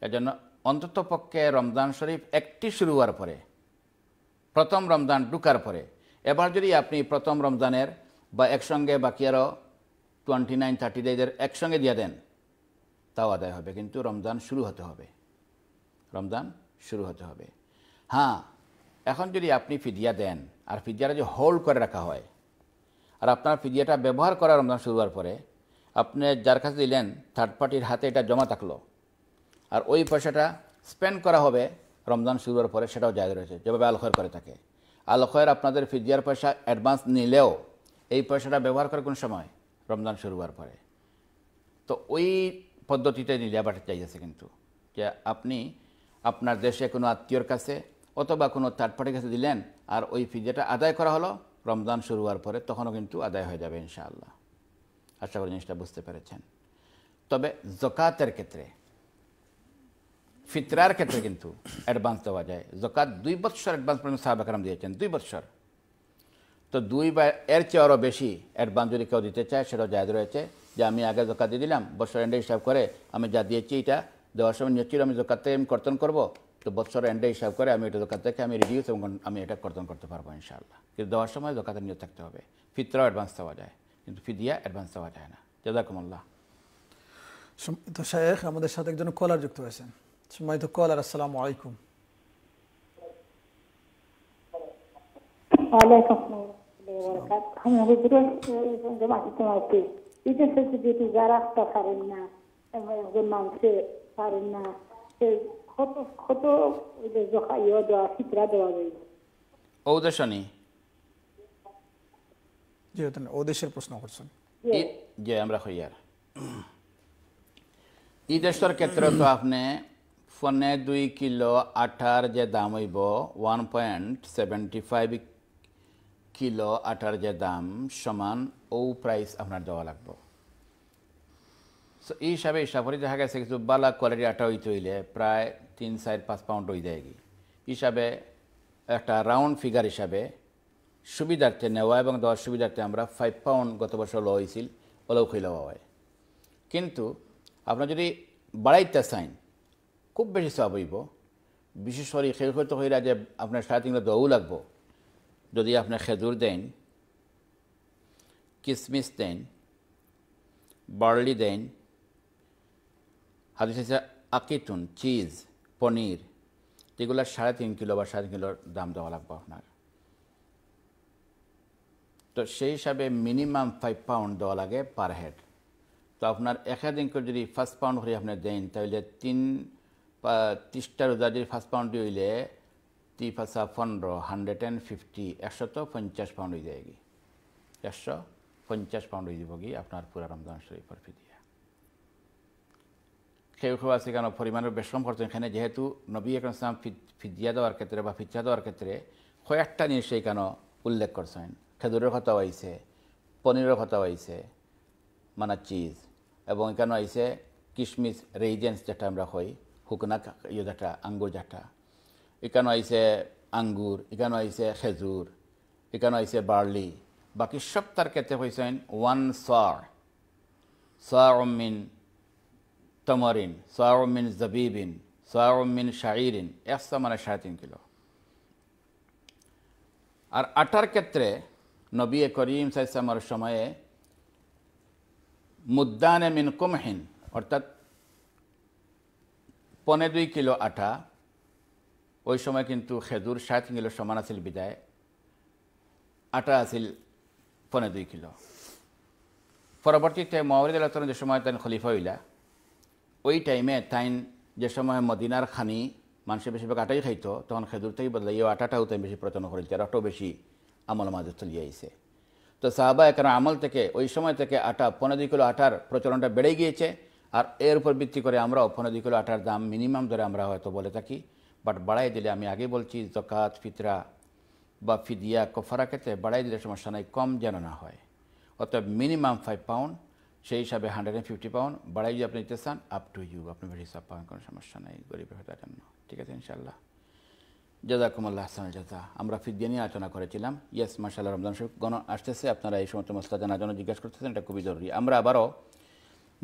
এজন্য অন্তত পক্ষে রমজান শরীফ একটি শুরু হওয়ার পরে প্রথম রমজান ঢুকার পরে এবার যদি আপনি প্রথম রমজানের বা একসঙ্গে বাকি আরও টোয়েন্টি নাইন থার্টি ডেজের একসঙ্গে দিয়ে দেন তাও আদায় হবে কিন্তু রমজান শুরু হতে হবে রমজান শুরু হতে হবে হ্যাঁ এখন যদি আপনি ফিদিয়া দেন আর ফিদিয়াটা যদি হোল্ড করে রাখা হয় আর আপনার ফিদিয়াটা ব্যবহার করা রমজান শুরু হওয়ার পরে আপনি যার কাছে দিলেন থার্ড পার্টির হাতে এটা জমা থাকলো আর ওই পয়সাটা স্পেন্ড করা হবে রমজান শুরু হওয়ার পরে সেটাও জায়গা রয়েছে যেভাবে আলখয়ের করে থাকে আলখয়ের আপনাদের ফিজিয়ার পয়সা অ্যাডভান্স নিলেও এই পয়সাটা ব্যবহার করে কোন সময় রমজান শুরু হওয়ার পরে তো ওই পদ্ধতিতে নিলে আবার চাইছে কিন্তু যে আপনি আপনার দেশে কোনো আত্মীয়র কাছে অথবা কোনো থার্ড পার্টির কাছে দিলেন আর ওই ফিজাটা আদায় করা হলো রমজান শুরু হওয়ার পরে তখনও কিন্তু আদায় হয়ে যাবে ইনশাআল্লাহ আশা করি জিনিসটা বুঝতে পেরেছেন তবে জকাতের ক্ষেত্রে ফিতরার ক্ষেত্রে কিন্তু অ্যাডভান্স দেওয়া যায় জকাত দুই বৎসর অ্যাডভান্স পর্যন্ত সাহাবাকারাম দিয়েছেন দুই বৎসর তো দুই বা এর চেয়ে আরও বেশি অ্যাডভান্স যদি কেউ দিতে চায় সেটাও জায়দ রয়েছে যে আমি আগে জকাত দিয়ে দিলাম বছর এন্ডে হিসাব করে আমি যা দিয়েছি এটা দেওয়ার সময় নিশ্চয়ই আমি জোকাত আমি কর্তন করবো তো বৎসর এন্ডে হিসাব করে আমি এটা জোকাত থেকে আমি রিডিউস এবং আমি এটা কর্তন করতে পারবো ইনশাআল্লাহ কিন্তু দেওয়ার সময় জোকাতে নিয়ে থাকতে হবে ফিতরাও অ্যাডভান্স দেওয়া যায় কিন্তু ফিদিয়া অ্যাডভান্স দেওয়া যায় না জাদাকুমল্লাহ তো শেখ আমাদের সাথে একজন কলার যুক্ত হয়েছেন সময় তো কলার আসসালাম আলাইকুম আমি যারা রাখতে পারেন না মানুষের পারেন না কত কত জোখাইও দেওয়া ফিতরা দেওয়া যায় ঔদেশনী জি ওদেশের প্রশ্ন করছেন জি আমরা হইয়ার ই দেশের ক্ষেত্রে তো আপনি ফোনে দুই কিলো আঠার যে দাম হইব one point seventy five kilo আঠার যে দাম সমান ও প্রাইস আপনার দেওয়া লাগবে এই হিসাবে হিসাব দেখা গেছে কিছু বালা কোয়ালিটি আটা হইতে হইলে প্রায় তিন চার পাঁচ পাউন্ড হই যায় হিসাবে একটা রাউন্ড ফিগার হিসাবে সুবিধার্থে নেওয়া এবং দেওয়ার সুবিধার্থে আমরা ফাইভ পাউন্ড গত বছর ল হয়েছিল ওলাও লওয়া হয় কিন্তু আপনার যদি বাড়াইতে চাইন খুব বেশি চাপ হইব বিশেষ করে ক্ষয়ক্ষত হইরা যে আপনার সাড়ে তিনগুলো দৌ লাগব যদি আপনি খেজুর দেন কিসমিস দেন বার্লি দেন হাদিস আছে আকিতুন চিজ পনির যেগুলো সাড়ে তিন কিলো বা সাড়ে কিলোর দাম দেওয়া লাগবে আপনার তো সেই হিসাবে মিনিমাম ফাইভ পাউন্ড দেওয়া লাগে পার হেড তো আপনার এক যদি ফার্স্ট পাউন্ড করে আপনি দেন তাহলে তিন ত্রিশটা রোজা যদি ফার্স্ট পাউন্ড হইলে তি ফাঁসা পনেরো হান্ড্রেড অ্যান্ড ফিফটি একশো তো পঞ্চাশ পাউন্ড হয়ে যায় গিয়ে একশো পঞ্চাশ পাউন্ড হয়ে যাব গিয়ে আপনার পুরা রমজান শরীফ ফিদি সেই কেউ আছে কেন পরিমাণের বেশম করছেন এখানে যেহেতু নবী ইসলাম ফিজিয়া দেওয়ার ক্ষেত্রে বা ফিচা দেওয়ার ক্ষেত্রে কয়েকটা জিনিস কেন উল্লেখ করছেন খেজুরের কথাও আইসে পনিরের কথাও আইসে মানে চিজ এবং এখানে আইসে কিশমিশ রেইজেন্স যেটা আমরা কই হুকনা ইয়ে যেটা আঙ্গুর যেটা এখানে আইসে আঙ্গুর এখানে আইসে খেজুর এখানে আইসে বার্লি বাকি সব তার ক্ষেত্রে হয়েছেন ওয়ান সার সার মিন তমরিন সোয়ারমিন জবিবিন সোয়ারমিন শাহরিন একশো মানে সাড়ে তিন কিলো আর আটার ক্ষেত্রে নবী করিম সাইসামর সময়ে মুদ্দানে মিন কুমহিন অর্থাৎ পনে দুই কিলো আটা ওই সময় কিন্তু খেজুর সাত কিলো সমান আছিল বিদায় আটা আছিল পনে দুই কিলো পরবর্তীতে মহাবরিদ আল্লাহ যে সময় তেন খলিফা হইলা ওই টাইমে তাইন যে সময় মদিনার খানি মানুষের বেশিরভাগ আটাই খাইতো তখন খেজুর থেকে বদলে এই আটাটাও তাই বেশি প্রচলন করেছে আর আটাও বেশি আমল মাঝে চলিয়ে আইসে তো সাহাবা একরা আমল থেকে ওই সময় থেকে আটা পনেরো দুই কিলো আটার প্রচলনটা বেড়ে গিয়েছে আর এর উপর ভিত্তি করে আমরাও পনেরো দুই কিলো আটার দাম মিনিমাম ধরে আমরা হয়তো বলে থাকি বাট বাড়াই দিলে আমি আগে বলছি জকাত ফিতরা বা ফিদিয়া কফারা খেতে বাড়াই দিলে সমস্যা নাই কম যেন না হয় অতএব মিনিমাম ফাইভ পাউন্ড সেই হিসাবে হান্ড্রেড অ্যান্ড ফিফটি পাউন্ড বাড়াই আপনি নিতে চান আপ টু ইউ আপনি আপনার হিসাব পাওয়ার কোনো সমস্যা নেই গরিবের হয়ে জন্য ঠিক আছে ইনশাল্লাহ জাজাকুমুল্লাহ হাসান জাজা আমরা ফিদ্দিয়া নিয়ে আলোচনা করেছিলাম ইয়েস মার্শাল রমজান শরীফ গণ আসতেছে আপনারা এই সমস্ত মশলা জানার জন্য জিজ্ঞাসা করতেছেন এটা খুবই জরুরি আমরা আবারও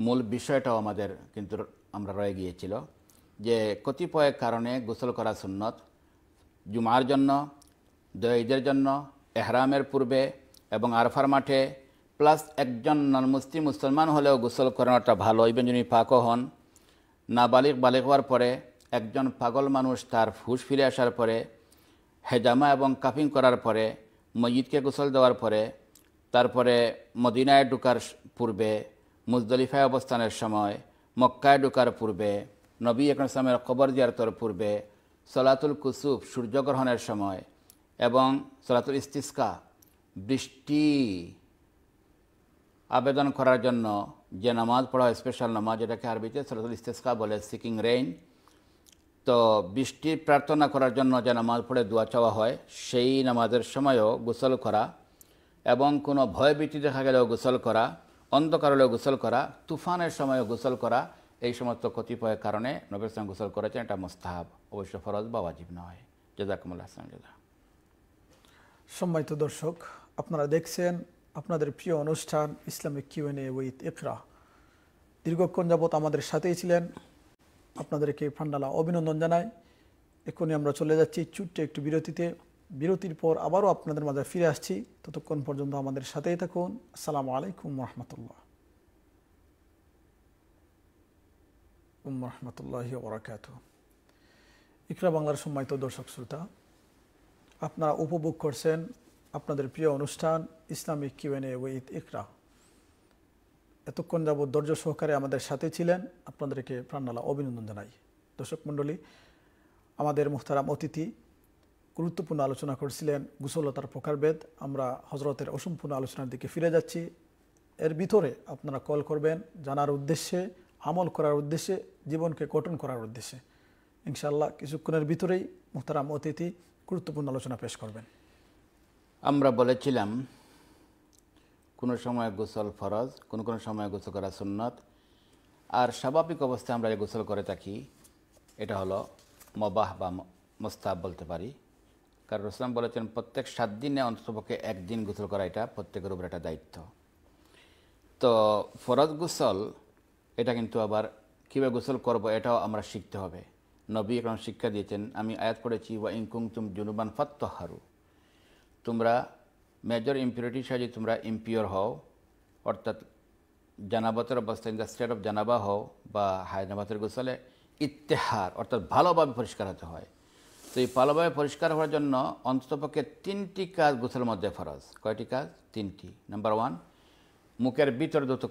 মূল বিষয়টাও আমাদের কিন্তু আমরা রয়ে গিয়েছিল যে কতিপয় কারণে গোসল করা সুন্নত জুমার জন্য ঈদের জন্য এহরামের পূর্বে এবং আরফার মাঠে প্লাস একজন নন মুসলিম মুসলমান হলেও গোসল করানোটা ভালো ইভেন যিনি পাকও হন নাবালিক বালিক হওয়ার পরে একজন পাগল মানুষ তার ফুস ফিরে আসার পরে হেজামা এবং কাফিং করার পরে মসজিদকে গোসল দেওয়ার পরে তারপরে মদিনায় ঢুকার পূর্বে মুজদলিফায় অবস্থানের সময় মক্কায় ঢুকার পূর্বে নবী একরমের কবর জিয়ারতর পূর্বে সলাতুল কুসুফ সূর্যগ্রহণের সময় এবং সলাতুল ইস্তিস্কা বৃষ্টি আবেদন করার জন্য যে নামাজ পড়া হয় স্পেশাল নামাজ এটাকে আরবিতে সরাসরি ইস্তেসকা বলে সিকিং রেইন তো বৃষ্টির প্রার্থনা করার জন্য যে নামাজ পড়ে দোয়া চাওয়া হয় সেই নামাজের সময়ও গোসল করা এবং কোনো ভয় বৃত্তি দেখা গেলেও গোসল করা অন্ধকার হলেও গোসল করা তুফানের সময়ও গোসল করা এই সমস্ত কতিপয়ের কারণে নবীর সঙ্গে গোসল করেছেন এটা মোস্তাহাব অবশ্য ফরজ বা ওয়াজিব নয় জেজাকুমুল্লাহ আসলাম সম্মানিত দর্শক আপনারা দেখছেন আপনাদের প্রিয় অনুষ্ঠান ইসলামিক কিউএনএ উইথ ইকরা দীর্ঘক্ষণ যাবৎ আমাদের সাথেই ছিলেন আপনাদেরকে ফান্ডালা অভিনন্দন জানাই এখনই আমরা চলে যাচ্ছি ছোট্ট একটু বিরতিতে বিরতির পর আবারও আপনাদের মাঝে ফিরে আসছি ততক্ষণ পর্যন্ত আমাদের সাথেই থাকুন আসসালামু আলাইকুম রহমতুল্লাহ ইকরা বাংলার সম্মানিত দর্শক শ্রোতা আপনারা উপভোগ করছেন আপনাদের প্রিয় অনুষ্ঠান ইসলামিক কিউএনএ উইথ ইকরা এতক্ষণ যাবৎ ধৈর্য সহকারে আমাদের সাথে ছিলেন আপনাদেরকে প্রাণালা অভিনন্দন জানাই দর্শক মণ্ডলী আমাদের মুখতারাম অতিথি গুরুত্বপূর্ণ আলোচনা করেছিলেন গুসলতার প্রকারভেদ আমরা হজরতের অসম্পূর্ণ আলোচনার দিকে ফিরে যাচ্ছি এর ভিতরে আপনারা কল করবেন জানার উদ্দেশ্যে আমল করার উদ্দেশ্যে জীবনকে গঠন করার উদ্দেশ্যে ইনশাল্লাহ কিছুক্ষণের ভিতরেই মুহতারাম অতিথি গুরুত্বপূর্ণ আলোচনা পেশ করবেন আমরা বলেছিলাম কোনো সময় গোসল ফরজ কোন কোন সময় গোসল করা সুন্নত আর স্বাভাবিক অবস্থায় আমরা যে গোসল করে থাকি এটা হলো মবাহ বা মোস্তাব বলতে পারি কারণ রসলাম বলেছেন প্রত্যেক সাত দিনে অন্ততপক্ষে একদিন গোসল করা এটা প্রত্যেকের উপর একটা দায়িত্ব তো ফরজ গোসল এটা কিন্তু আবার কীভাবে গোসল করব এটাও আমরা শিখতে হবে নবী এখন শিক্ষা দিয়েছেন আমি আয়াত করেছি ওয়া ইনকুম তুম জুনুবান ফাত্তহারু তোমরা মেজর ইম্পিউরিটি সাহায্যে তোমরা ইম্পিওর হও অর্থাৎ জানাবাতের অবস্থায় দ্য স্টেট অফ জানাবা হও বা হায়দ্রাবাদের গোসলে ইত্তেহার অর্থাৎ ভালোভাবে পরিষ্কার হতে হয় তো এই ভালোভাবে পরিষ্কার হওয়ার জন্য অন্ততপক্ষে তিনটি কাজ গোসলের মধ্যে ফরজ কয়টি কাজ তিনটি নাম্বার ওয়ান মুখের ভিতর দ্রুত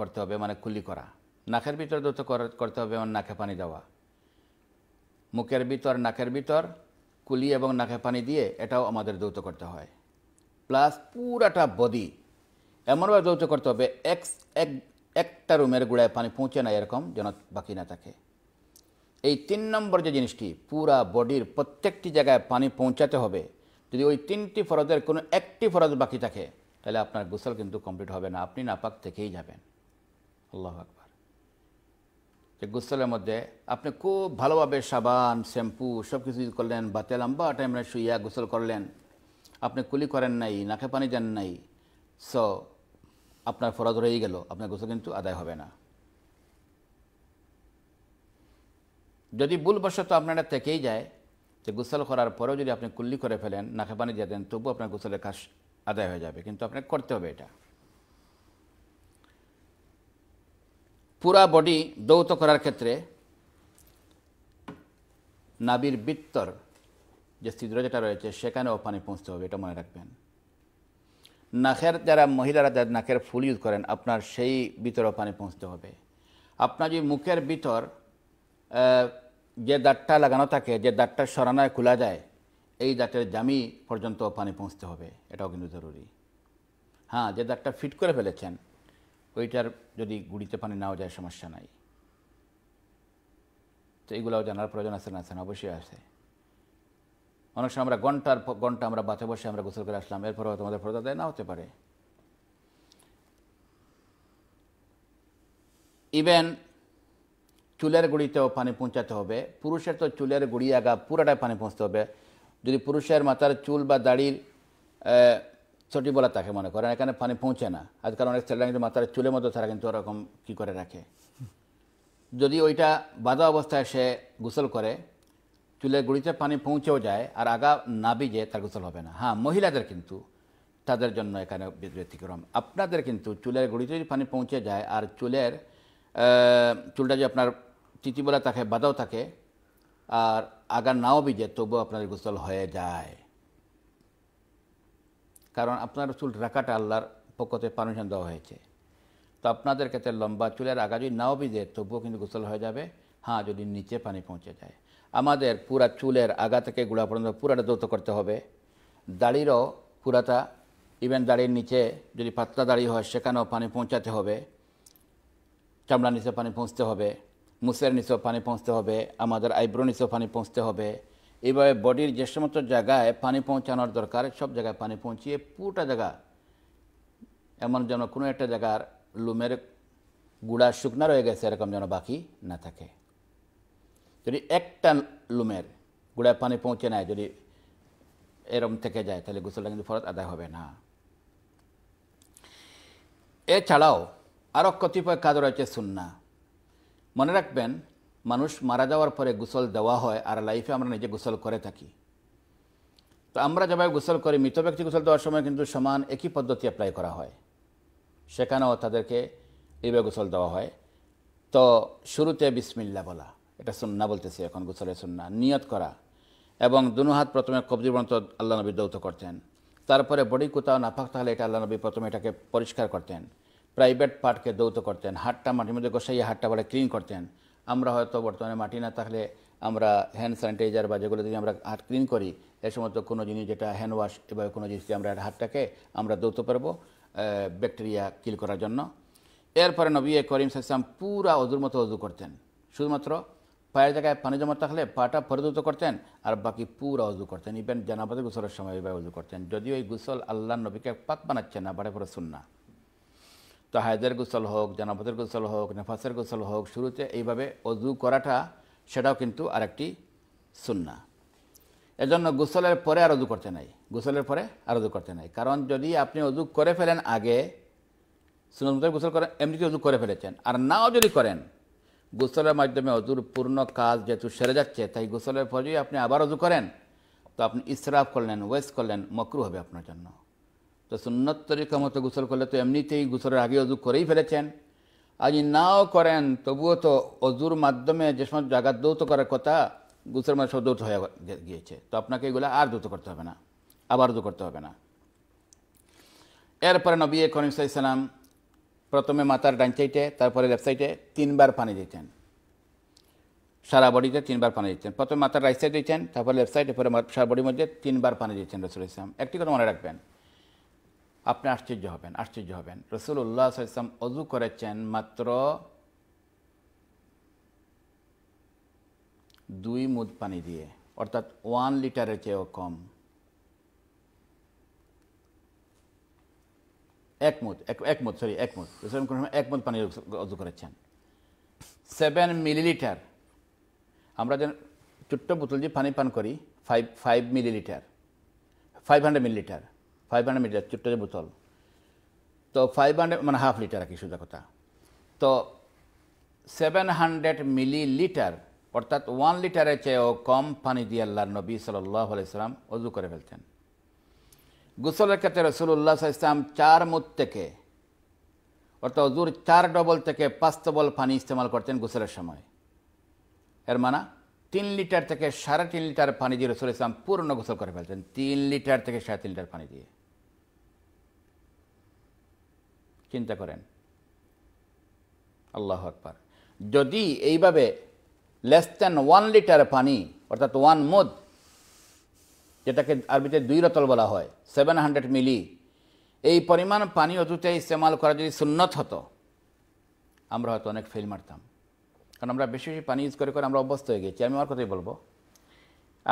করতে হবে মানে কুলি করা নাকের ভিতর দ্রুত করতে হবে মানে নাকে পানি দেওয়া মুখের ভিতর নাকের ভিতর কুলি এবং নাকে পানি দিয়ে এটাও আমাদের দৌত করতে হয় প্লাস পুরাটা বডি এমনভাবে দৌত করতে হবে এক এক একটা রুমের গোড়ায় পানি পৌঁছে না এরকম যেন বাকি না থাকে এই তিন নম্বর যে জিনিসটি পুরা বডির প্রত্যেকটি জায়গায় পানি পৌঁছাতে হবে যদি ওই তিনটি ফরজের কোনো একটি ফরজ বাকি থাকে তাহলে আপনার গোসল কিন্তু কমপ্লিট হবে না আপনি নাপাক থেকেই যাবেন আল্লাহ আকবর যে গোসলের মধ্যে আপনি খুব ভালোভাবে সাবান শ্যাম্পু সব কিছু ইউজ করলেন বা তেলাম্বা টাইমে শুইয়া গোসল করলেন আপনি কুলি করেন নাই নাকে পানি যান নাই সো আপনার ফরজ রয়ে গেল আপনার গোসল কিন্তু আদায় হবে না যদি ভুলবশত আপনারা থেকেই যায় যে গোসল করার পরেও যদি আপনি কুল্লি করে ফেলেন নাকে পানি দিয়ে দেন তবু আপনার গোসলের কাজ আদায় হয়ে যাবে কিন্তু আপনাকে করতে হবে এটা পুরা বডি দৌত করার ক্ষেত্রে নাবির বিত্তর যে ছিদ্র যেটা রয়েছে সেখানেও পানি পৌঁছতে হবে এটা মনে রাখবেন নাকের যারা মহিলারা যারা নাকের ফুল ইউজ করেন আপনার সেই ভিতরেও পানি পৌঁছতে হবে আপনার যে মুখের ভিতর যে দাঁতটা লাগানো থাকে যে দাঁতটা সরানায় খোলা যায় এই দাঁতের জামি পর্যন্ত পানি পৌঁছতে হবে এটাও কিন্তু জরুরি হ্যাঁ যে দাঁতটা ফিট করে ফেলেছেন ওইটার যদি গুড়িতে পানি নাও যায় সমস্যা নাই তো এগুলাও জানার প্রয়োজন আছে না আছে না অবশ্যই আছে অনেক সময় আমরা ঘন্টার ঘন্টা আমরা বাতে বসে আমরা গোসল করে আসলাম এরপরে হয়তো আমাদের পর্দা দেয় না হতে পারে ইভেন চুলের গুড়িতেও পানি পৌঁছাতে হবে পুরুষের তো চুলের গুড়ি আগা পুরাটাই পানি পৌঁছতে হবে যদি পুরুষের মাথার চুল বা দাড়ির সটি বলা তাকে মনে করেন এখানে পানি পৌঁছে না আজকাল অনেক ছেলেরা কিন্তু মাথার চুলের মতো তারা কিন্তু ওরকম কী করে রাখে যদি ওইটা বাধা অবস্থায় সে গোসল করে চুলের গুড়িতে পানি পৌঁছেও যায় আর আগা না বিজে তার গোসল হবে না হ্যাঁ মহিলাদের কিন্তু তাদের জন্য এখানে ব্যতিক্রম আপনাদের কিন্তু চুলের গুড়িতে যদি পানি পৌঁছে যায় আর চুলের চুলটা যে আপনার বলে থাকে বাধাও থাকে আর আগা নাও বিজে তবুও আপনাদের গোসল হয়ে যায় কারণ আপনার চুল রাখাটা আল্লাহর পক্ষতে পারমিশন দেওয়া হয়েছে তো আপনাদের ক্ষেত্রে লম্বা চুলের আগা যদি নাও ভিজে তবুও কিন্তু গোসল হয়ে যাবে হ্যাঁ যদি নিচে পানি পৌঁছে যায় আমাদের পুরা চুলের আগা থেকে গুড়া পর্যন্ত পুরাটা দ্রুত করতে হবে দাড়িরও পুরাটা ইভেন দাড়ির নিচে যদি পাতলা দাড়ি হয় সেখানেও পানি পৌঁছাতে হবে চামড়ার নিচে পানি পৌঁছতে হবে মুসের নিচেও পানি পৌঁছতে হবে আমাদের আইব্রো নিচেও পানি পৌঁছতে হবে এইভাবে বডির যে সমস্ত জায়গায় পানি পৌঁছানোর দরকার সব জায়গায় পানি পৌঁছিয়ে পুরোটা জায়গা এমন যেন কোনো একটা জায়গার লুমের গুড়া শুকনা রয়ে গেছে এরকম যেন বাকি না থাকে যদি একটা লুমের গুড়ায় পানি পৌঁছে নেয় যদি এরম থেকে যায় তাহলে গোসলটা কিন্তু ফরত আদায় হবে না এছাড়াও আরও কতিপয় কাজ রয়েছে শুননা মনে রাখবেন মানুষ মারা যাওয়ার পরে গোসল দেওয়া হয় আর লাইফে আমরা নিজে গোসল করে থাকি তো আমরা যেভাবে গোসল করি মৃত ব্যক্তি গোসল দেওয়ার সময় কিন্তু সমান একই পদ্ধতি অ্যাপ্লাই করা হয় সেখানেও তাদেরকে এইভাবে গোসল দেওয়া হয় তো শুরুতে বিসমিল্লা বলা এটা সুন্না বলতেছি এখন গোসলের সুন্না নিয়ত করা এবং দুনো হাত প্রথমে কবজি পর্যন্ত আল্লাহ নবী দৌত করতেন তারপরে বডি কোথাও নাফাক তাহলে এটা আল্লাহ নবী প্রথমে এটাকে পরিষ্কার করতেন প্রাইভেট পার্টকে দৌত করতেন হাটটা মাটির মধ্যে গোসাইয়া হাটটা বলে ক্লিন করতেন আমরা হয়তো বর্তমানে মাটি না থাকলে আমরা হ্যান্ড স্যানিটাইজার বা যেগুলো যদি আমরা হাত ক্লিন করি এ সমস্ত কোনো জিনিস যেটা হ্যান্ড ওয়াশ এভাবে কোনো জিনিস আমরা আমরা হাতটাকে আমরা দৌড়তে পারবো ব্যাকটেরিয়া কিল করার জন্য এরপরে নবী করিম সাহসাম পুরা অজুর মতো অজু করতেন শুধুমাত্র পায়ের জায়গায় পানি জমা থাকলে পাটা পরিদূত করতেন আর বাকি পুরা অজু করতেন ইভেন জানাবাদে গোসলের সময় এভাবে অজু করতেন যদিও এই গুসল আল্লাহ নবীকে পাক বানাচ্ছেন না বাড়ে পরে শুননা তাহাদের গোসল হোক জানাবতের গোসল হোক নেফাসের গোসল হোক শুরুতে এইভাবে অজু করাটা সেটাও কিন্তু আরেকটি সুন্না এজন্য গোসলের পরে আর অজু করতে নাই গোসলের পরে আর অজু করতে নাই কারণ যদি আপনি অজু করে ফেলেন আগে সুনমতের গোসল করেন এমনিতে অজু করে ফেলেছেন আর নাও যদি করেন গোসলের মাধ্যমে অজুর পূর্ণ কাজ যেহেতু সেরে যাচ্ছে তাই গোসলের পর যদি আপনি আবার অজু করেন তো আপনি ইসরাফ করলেন ওয়েস্ট করলেন মকরু হবে আপনার জন্য তো সুন্নত তরিকা মতো গোসল করলে তো এমনিতেই গোসলের আগে অজু করেই ফেলেছেন আর যদি নাও করেন তবুও তো অজুর মাধ্যমে যে সমস্ত জায়গা দৌত করার কথা গোসলের মধ্যে সব দৌত হয়ে গিয়েছে তো আপনাকে এগুলো আর দৌত করতে হবে না আবার দু করতে হবে না এরপরে নবী করিম সাইসালাম প্রথমে মাথার ডান সাইডে তারপরে লেফট সাইডে তিনবার পানি দিতেন সারা বডিতে তিনবার পানি দিতেন প্রথমে মাথার রাইট সাইড দিতেন তারপরে লেফট সাইডে পরে সারা বডির মধ্যে তিনবার পানি দিতেন রসুল ইসলাম একটি কথা মনে রাখবেন আপনি আশ্চর্য হবেন আশ্চর্য হবেন রসুল্লাহ সাল্লাম অজু করেছেন মাত্র দুই মুদ পানি দিয়ে অর্থাৎ ওয়ান লিটারের চেয়েও কম এক মুদ এক মুদ সরি এক মুদ রসুল এক মুদ পানি অজু করেছেন সেভেন মিলিলিটার আমরা যেন ছোট্ট বোতল দিয়ে পানি পান করি five five millilitre five hundred millilitre five hundred millilitre ছোট্ট যে বোতল তো ফাইভ হান্ড্রেড মানে হাফ লিটার আর কি সোজা কথা তো সেভেন হান্ড্রেড মিলি লিটার অর্থাৎ ওয়ান লিটারের চেয়েও কম পানি দিয়ে আল্লাহর নবী সাল্লাহ আলাইসালাম অজু করে ফেলতেন গোসলের ক্ষেত্রে রসুল্লাহ ইসলাম চার মুদ থেকে অর্থাৎ অজুর চার ডবল থেকে পাঁচ ডবল পানি ইস্তেমাল করতেন গোসলের সময় এর মানা তিন লিটার থেকে সাড়ে তিন লিটার পানি দিয়ে রসুল ইসলাম পূর্ণ গোসল করে ফেলতেন তিন লিটার থেকে সাড়ে তিন লিটার পানি দিয়ে চিন্তা করেন আল্লাহ আকবার যদি এইভাবে লেস দ্যান ওয়ান লিটার পানি অর্থাৎ ওয়ান মদ যেটাকে আরবিতে দুই রতল বলা হয় সেভেন হান্ড্রেড মিলি এই পরিমাণ পানি অতুতে ইস্তেমাল করা যদি সুন্নত হতো আমরা হয়তো অনেক ফেল মারতাম কারণ আমরা বেশি বেশি পানি ইউজ করে করে আমরা অভ্যস্ত হয়ে গেছি আমি আমার কথাই বলবো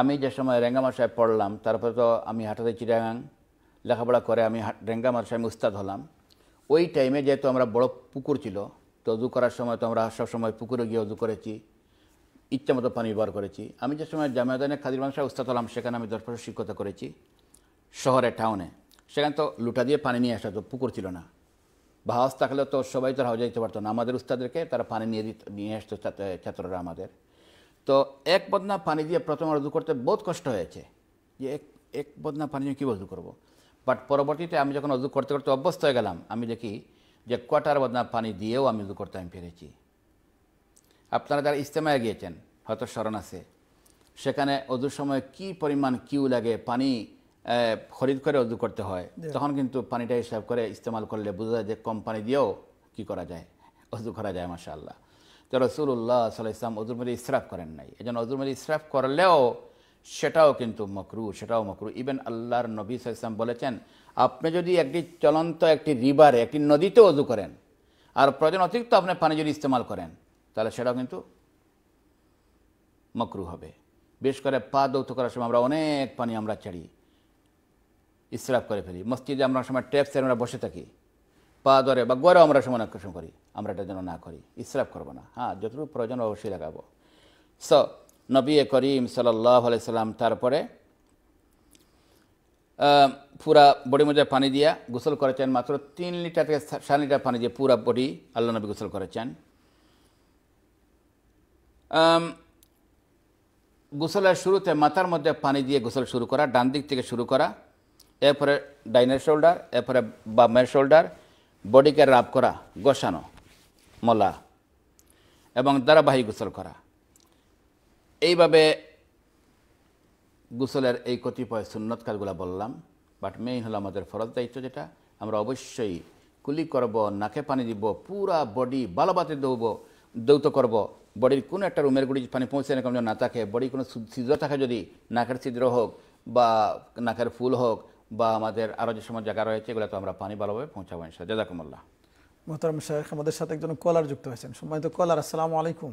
আমি যে সময় রেঙ্গামাশায় পড়লাম তারপরে তো আমি হাটাতে চিড়াগাং লেখাপড়া করে আমি রেঙ্গামাশায় উস্তাদ হলাম ওই টাইমে যেহেতু আমরা বড় পুকুর ছিল তো অজু করার সময় তো আমরা সবসময় পুকুরে গিয়ে অজু করেছি ইচ্ছা মতো পানি ব্যবহার করেছি আমি যে সময় জামিয়াদানে খাদির মানুষের উস্তাদ আলাম সেখানে আমি দশ বছর শিক্ষকতা করেছি শহরে টাউনে সেখানে তো লুটা দিয়ে পানি নিয়ে আসা তো পুকুর ছিল না বা হাউস থাকলে তো সবাই তো হাউজে যেতে পারতো না আমাদের উস্তাদেরকে তারা পানি নিয়ে দিত নিয়ে আসতো ছাত্ররা আমাদের তো এক বদনা পানি দিয়ে প্রথম অজু করতে বহুত কষ্ট হয়েছে যে এক এক বদনা পানি নিয়ে কী অজু করবো বাট পরবর্তীতে আমি যখন অজু করতে করতে অভ্যস্ত হয়ে গেলাম আমি দেখি যে কটার বদনা পানি দিয়েও আমি উজু করতে আমি পেরেছি আপনারা যারা ইজতেমায় গিয়েছেন হয়তো স্মরণ আছে সেখানে অজুর সময় কি পরিমাণ কিউ লাগে পানি খরিদ করে অজু করতে হয় তখন কিন্তু পানিটা হিসাব করে ইস্তেমাল করলে বোঝা যায় যে কম পানি দিয়েও কি করা যায় অজু করা যায় মাসা আল্লাহ তো রসুল্লাহ সাল্লাহ ইসলাম অজুর মধ্যে ইসরাফ করেন নাই এই জন্য অজুর মধ্যে ইসরাফ করলেও সেটাও কিন্তু মকরু সেটাও মকরু ইভেন আল্লাহর নবী সাইসলাম বলেছেন আপনি যদি একটি চলন্ত একটি রিভারে একটি নদীতে অজু করেন আর প্রয়োজন অতিরিক্ত আপনি পানি যদি ইস্তেমাল করেন তাহলে সেটাও কিন্তু মকরু হবে বেশ করে পা দৌত করার সময় আমরা অনেক পানি আমরা ছাড়ি ইসরাফ করে ফেলি মসজিদে আমরা সময় ট্যাপসে আমরা বসে থাকি পা ধরে বা গড়েও আমরা সময় আকর্ষণ করি আমরা এটা যেন না করি ইসরাফ করবো না হ্যাঁ যতটুকু প্রয়োজন অবশ্যই লাগাবো সো নবী করিম সাল্লাহ সাল্লাম তারপরে পুরা বডির মধ্যে পানি দিয়া গোসল করেছেন মাত্র তিন লিটার থেকে সাড়ে লিটার পানি দিয়ে পুরা বডি আল্লাহ নবী গোসল করেছেন গোসলের শুরুতে মাথার মধ্যে পানি দিয়ে গোসল শুরু করা ডান দিক থেকে শুরু করা এরপরে ডাইনের শোল্ডার এরপরে বামের শোল্ডার বডিকে রাব করা গোসানো মলা এবং ধারাবাহিক গোসল করা এইভাবে গুসলের এই কতিপয় সুন্নতকারগুলো বললাম বাট মেইন হলো আমাদের ফরজ দায়িত্ব যেটা আমরা অবশ্যই কুলি করব নাকে পানি দিব পুরা বডি বালবাতে দৌব দৌত করব বডির কোনো একটা রুমের গুড়ি পানি পৌঁছে না কেমন না থাকে বডি কোনো ছিদ্র থাকে যদি নাকের ছিদ্র হোক বা নাকের ফুল হোক বা আমাদের আরও যে সময় জায়গা রয়েছে এগুলো তো আমরা পানি ভালোভাবে পৌঁছাবো ইনশাল জাদাকুমল্লাহ মোহতারম শেখ আমাদের সাথে একজন কলার যুক্ত হয়েছেন সম্মানিত কলার আসসালামু আলাইকুম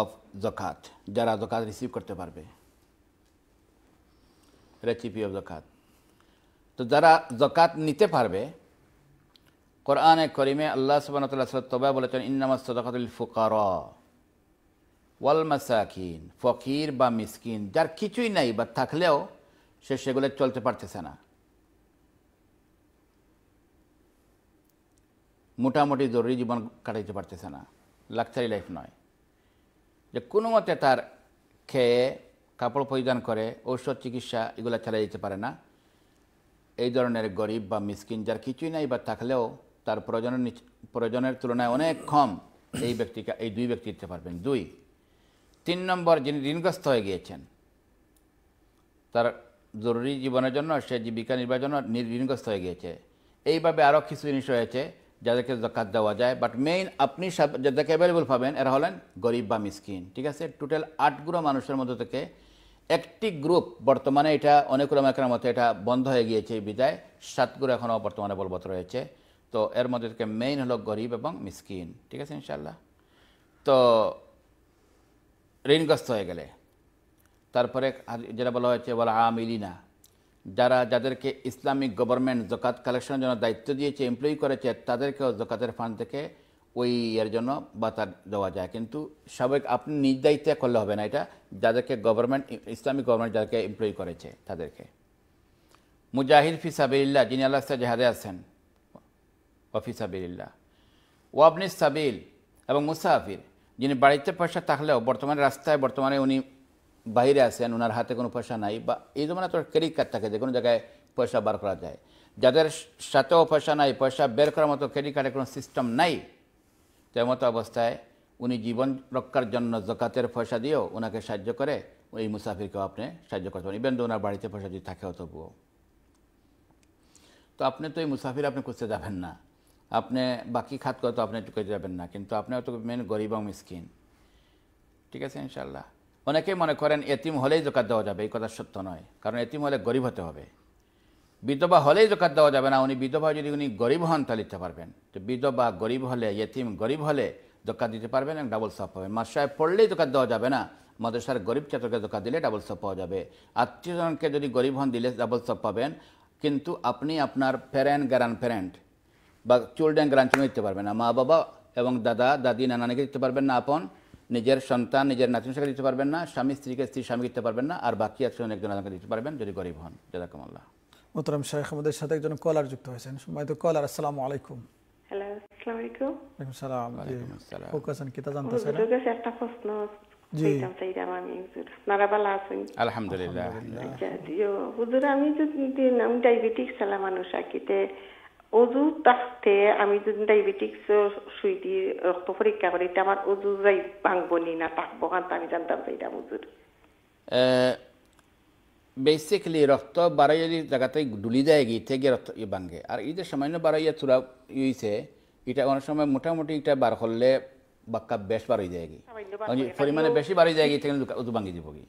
অফ জকাত যারা জকাত রিসিভ করতে পারবে রেসিপি অফ জকাত তো যারা জকাত নিতে পারবে কোরআনে করিমে আল্লাহ সুবাহ তবা বলেছেন ইন্নামা সদাকাতুল ফুকার ওয়াল মাসাকিন ফকির বা মিসকিন যার কিছুই নাই বা থাকলেও সে সেগুলো চলতে পারতেছে না মোটামুটি জরুরি জীবন কাটাইতে পারতেছে না লাক্সারি লাইফ নয় যে কোনো মতে তার খেয়ে কাপড় পরিধান করে ঔষধ চিকিৎসা এগুলো চালিয়ে যেতে পারে না এই ধরনের গরিব বা মিসকিন যার কিছুই নাই বা থাকলেও তার প্রয়োজনের প্রয়োজনের তুলনায় অনেক কম এই ব্যক্তিকে এই দুই ব্যক্তি দিতে পারবেন দুই তিন নম্বর যিনি ঋণগ্রস্ত হয়ে গিয়েছেন তার জরুরি জীবনের জন্য সে জীবিকা নির্বাচন ঋণগ্রস্ত হয়ে গিয়েছে এইভাবে আরও কিছু জিনিস রয়েছে যাদেরকে জকাত দেওয়া যায় বাট মেইন আপনি যাদেরকে অ্যাভেলেবল পাবেন এরা হলেন গরিব বা মিসকিন ঠিক আছে টোটাল আটগুলো মানুষের মধ্যে থেকে একটি গ্রুপ বর্তমানে এটা অনেক রকমের মতো এটা বন্ধ হয়ে গিয়েছে বিদায় সাতগুলো এখনও বর্তমানে বলবৎ রয়েছে তো এর মধ্যে থেকে মেইন হলো গরিব এবং মিসকিন ঠিক আছে ইনশাল্লাহ তো ঋণগ্রস্ত হয়ে গেলে তারপরে যেটা বলা হয়েছে বলা আমিলিনা যারা যাদেরকে ইসলামিক গভর্নমেন্ট জকাত কালেকশনের জন্য দায়িত্ব দিয়েছে এমপ্লয়ি করেছে তাদেরকেও জকাতের ফান্ড থেকে ওই ইয়ের জন্য বাতা দেওয়া যায় কিন্তু সবাই আপনি নিজ দায়িত্বে করলে হবে না এটা যাদেরকে গভর্নমেন্ট ইসলামিক গভর্নমেন্ট যাদেরকে এমপ্লয়ি করেছে তাদেরকে মুজাহিদ ফি সাবিল্লা যিনি আল্লাহ জাহাদে আছেন ওফি সাবিল্লা ওয়াবনি সাবিল এবং মুসাফির যিনি বাড়িতে পয়সা থাকলেও বর্তমানে রাস্তায় বর্তমানে উনি বাইরে আসেন ওনার হাতে কোনো পয়সা নাই বা এই যেমন এত ক্রেডিট কার্ড থাকে যে কোনো জায়গায় পয়সা বার করা যায় যাদের সাথেও পয়সা নাই পয়সা বের করার মতো ক্রেডিট কার্ডের কোনো সিস্টেম নাই তেমতো অবস্থায় উনি জীবন রক্ষার জন্য জকাতের পয়সা দিয়েও ওনাকে সাহায্য করে ওই মুসাফিরকেও আপনি সাহায্য করতে পারেন ইভেন ওনার বাড়িতে পয়সা যদি থাকেও তবুও তো আপনি তো এই মুসাফির আপনি করতে যাবেন না আপনি বাকি খাত করে তো আপনি করতে যাবেন না কিন্তু আপনি হয়তো মেন গরিব এবং মিসকিন ঠিক আছে ইনশাল্লাহ অনেকেই মনে করেন এতিম হলেই জোকাত দেওয়া যাবে এই কথা সত্য নয় কারণ এতিম হলে গরিব হতে হবে বিধবা হলেই জোকাত দেওয়া যাবে না উনি বিধবা যদি উনি গরিব হন তাহলে দিতে পারবেন তো বিধবা গরিব হলে এতিম গরিব হলে জোকাত দিতে পারবেন এবং ডাবল সাপ পাবেন মাসায় পড়লেই জোকাত দেওয়া যাবে না মাদ্রাসার গরিব ছাত্রকে জোকাত দিলে ডাবল সাপ পাওয়া যাবে আত্মীয়জনকে যদি গরিব হন দিলে ডাবল সাপ পাবেন কিন্তু আপনি আপনার প্যারেন্ট গ্যারান প্যারেন্ট বা চিলড্রেন গ্রান্ড চিলড্রেন দিতে পারবেন না মা বাবা এবং দাদা দাদি নানানিকে দিতে পারবেন না আপন নিজের সন্তান নিজের নাতি শাখা দিতে পারবেন না স্বামী স্ত্রীকে স্ত্রী স্বামী দিতে পারবেন না আর বাকি একজন একজন আদানকে দিতে পারবেন যদি গরিব হন জাজাকুমল্লাহ মোতরম শেখ আমাদের সাথে একজন কলার যুক্ত হয়েছেন সময় তো কলার আসসালামু আলাইকুম আমি তো আচ্ছা, আমি ডায়াবেটিক্স মানুষ আকিতে অজু থাকতে আমি যদি ডায়াবেটিক্সের শুই দি রক্ত পরীক্ষা করি আমার অজু যাই না থাকবো কারণ আমি জানতাম যে এটা অজুর বেসিকলি রক্ত বাড়াইয়ালি জায়গাতে ডুলি যায় গিয়ে থেকে রক্ত ভাঙে আর এই যে সামান্য বাড়াইয়া চূড়া ইয়েছে এটা অনেক সময় মোটামুটি এটা বার করলে বাক্কা বেশ বাড়ি যায় গিয়ে পরিমাণে বেশি বাড়ি যায় গিয়ে থেকে উজু ভাঙি দিব গিয়ে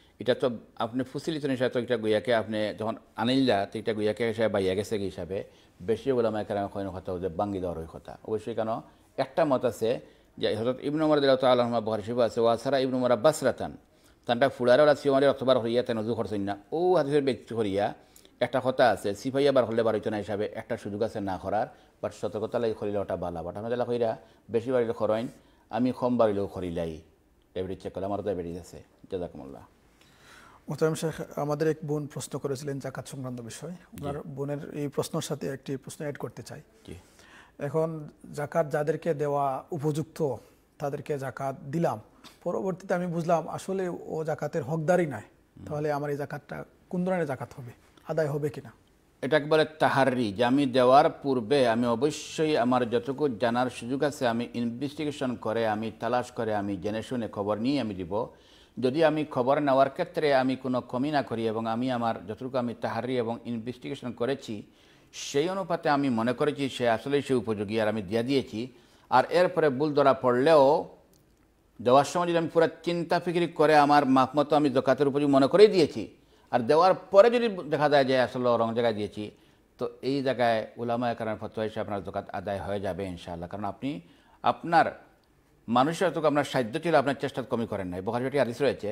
এটা তো আপনি ফুসিলিত হিসাবে তো এটা গুইয়াকে আপনি যখন আনিলা তো এটা গুইয়াকে হিসাবে বাইয়া গেছে হিসাবে বেশি ওলামায় কারণে কথা যে বাঙ্গি দেওয়ার ওই কথা অবশ্যই কেন একটা মত আছে যে হজরত ইবনু উমর দিল্লাহ আলহমা বহর শিব আছে ওয়াসারা ইবনু উমর আব্বাস রাতান তানটা ফুলারে ওলা সিমারে অথবা হইয়া তেন উজু করছেন না ও হাদিসের ব্যক্তি হরিয়া একটা কথা আছে বার হলে বাড়িত না হিসাবে একটা সুযোগ আছে না করার বাট সতর্কতা লাগে খরিলে ওটা বালা বাট আমাদের কইরা বেশি বাড়িলে খরইন আমি কম বাড়িলেও খরিলাই ডায়াবেটিস চেক করলে আমারও ডায়াবেটিস আছে জাজাকুমুল্লাহ মোতারাম শেখ আমাদের এক বোন প্রশ্ন করেছিলেন জাকাত সংক্রান্ত বিষয় ওনার বোনের এই প্রশ্নের সাথে একটি প্রশ্ন অ্যাড করতে চাই এখন জাকাত যাদেরকে দেওয়া উপযুক্ত তাদেরকে জাকাত দিলাম পরবর্তীতে আমি বুঝলাম আসলে ও জাকাতের হকদারই নয় তাহলে আমার এই জাকাতটা কোন ধরনের জাকাত হবে আদায় হবে কিনা এটা একবারে তাহারি যে আমি দেওয়ার পূর্বে আমি অবশ্যই আমার যতটুকু জানার সুযোগ আছে আমি ইনভেস্টিগেশন করে আমি তালাশ করে আমি জেনে শুনে খবর নিয়ে আমি দিব যদি আমি খবর নেওয়ার ক্ষেত্রে আমি কোনো কমি না করি এবং আমি আমার যতটুকু আমি তাহারি এবং ইনভেস্টিগেশন করেছি সেই অনুপাতে আমি মনে করেছি সে আসলে সে উপযোগী আর আমি দিয়ে দিয়েছি আর এরপরে ভুল ধরা পড়লেও দেওয়ার সময় যদি আমি পুরো চিন্তা ফিকিরি করে আমার মাপমতো আমি জকাতের উপযোগী মনে করেই দিয়েছি আর দেওয়ার পরে যদি দেখা যায় যে আসলে রং জায়গায় দিয়েছি তো এই জায়গায় উলামায় কারণ ফতোয়া হিসেবে আপনার জকাত আদায় হয়ে যাবে ইনশাআল্লাহ কারণ আপনি আপনার মানুষের হয়তো আপনার সাধ্য ছিল আপনার চেষ্টা কমি করেন নাই বখারিটি আদিস রয়েছে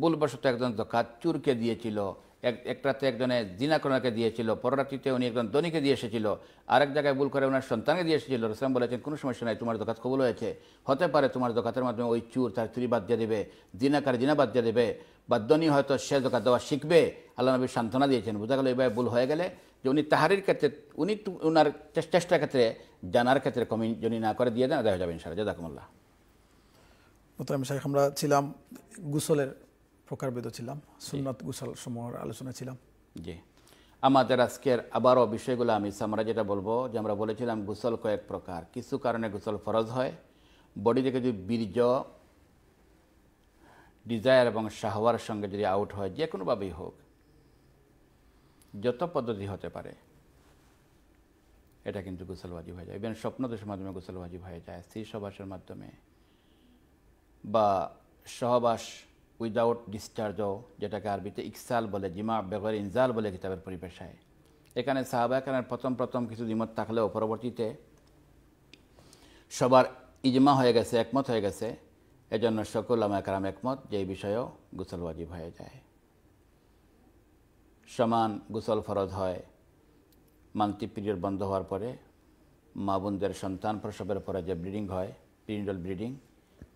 ভুলবশত একজন দোকাত চুরকে দিয়েছিল এক এক রাতে একজনে জিনাকোনাকে দিয়েছিল পররাত্রিতে উনি একজন দনিকে দিয়ে এসেছিল আরেক জায়গায় ভুল করে ওনার সন্তানকে দিয়ে এসেছিল রসলাম বলেছেন কোনো সমস্যা নাই তোমার দোকাত কবুল হয়েছে হতে পারে তোমার দোকাতের মাধ্যমে ওই চুর তার চুরি বাদ দিয়ে দেবে জিনাকার দিনা বাদ দিয়ে দেবে বা ধনী হয়তো সে দোকাত দেওয়া শিখবে আল্লাহ নবী সান্ত্বনা দিয়েছেন বোঝা গেল এইভাবে ভুল হয়ে গেলে যে উনি তাহারির ক্ষেত্রে উনি ওনার চেষ্টার ক্ষেত্রে জানার ক্ষেত্রে কমি যদি না করে দিয়ে দেন দেওয়া যাবে ইনশাআল্লাহ জাদাকুমুল্লাহ মোতালাম সাহেব আমরা ছিলাম গুসলের প্রকারভেদ ছিলাম সুন্নাত গুসল সমূহের আলোচনা ছিলাম জি আমাদের আজকের আবারও বিষয়গুলো আমি আমরা যেটা বলবো যে আমরা বলেছিলাম গুসল কয়েক প্রকার কিছু কারণে গুসল ফরজ হয় বডি থেকে যদি বীর্য ডিজায়ার এবং শাহওয়ার সঙ্গে যদি আউট হয় যে কোনোভাবেই হোক যত পদ্ধতি হতে পারে এটা কিন্তু গুসলবাজি ওয়াজিব হয়ে যায় ইভেন স্বপ্নদোষের মাধ্যমে গুসলবাজি হয়ে যায় স্ত্রী সবাসের মাধ্যমে বা সহবাস উইদাউট ডিসচার্জও যেটাকে আরবিতে ইকসাল বলে জিমা বেগর ইনজাল বলে কিতাবের পরিবেশায় এখানে সাহাবাহামের প্রথম প্রথম কিছু দ্বিমত থাকলেও পরবর্তীতে সবার ইজমা হয়ে গেছে একমত হয়ে গেছে এজন্য সকল আমাকারাম একমত যে বিষয়েও গুসল ওয়াজিব হয়ে যায় সমান গুসল ফরজ হয় মান্তি পিরিয়ড বন্ধ হওয়ার পরে মা বোনদের সন্তান প্রসবের পরে যে ব্লিডিং হয় পিরিয়ডাল ব্লিডিং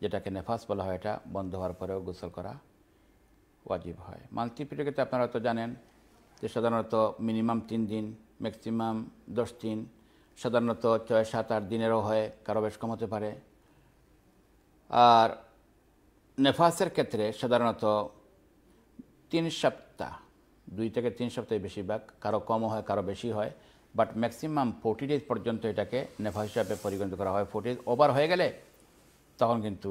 যেটাকে নেফাস বলা হয় এটা বন্ধ হওয়ার পরেও গোসল করা ওয়াজিব হয় মাল্টিপিরিয়ডকে আপনারা তো জানেন যে সাধারণত মিনিমাম তিন দিন ম্যাক্সিমাম দশ দিন সাধারণত ছয় সাত আট দিনেরও হয় কারো বেশ কম হতে পারে আর নেফাসের ক্ষেত্রে সাধারণত তিন সপ্তাহ দুই থেকে তিন সপ্তাহে বেশিরভাগ কারো কম হয় কারো বেশি হয় বাট ম্যাক্সিমাম ফোর্টি ডেজ পর্যন্ত এটাকে নেফাস হিসাবে পরিগণিত করা হয় ফোর্টি ডেজ ওভার হয়ে গেলে তখন কিন্তু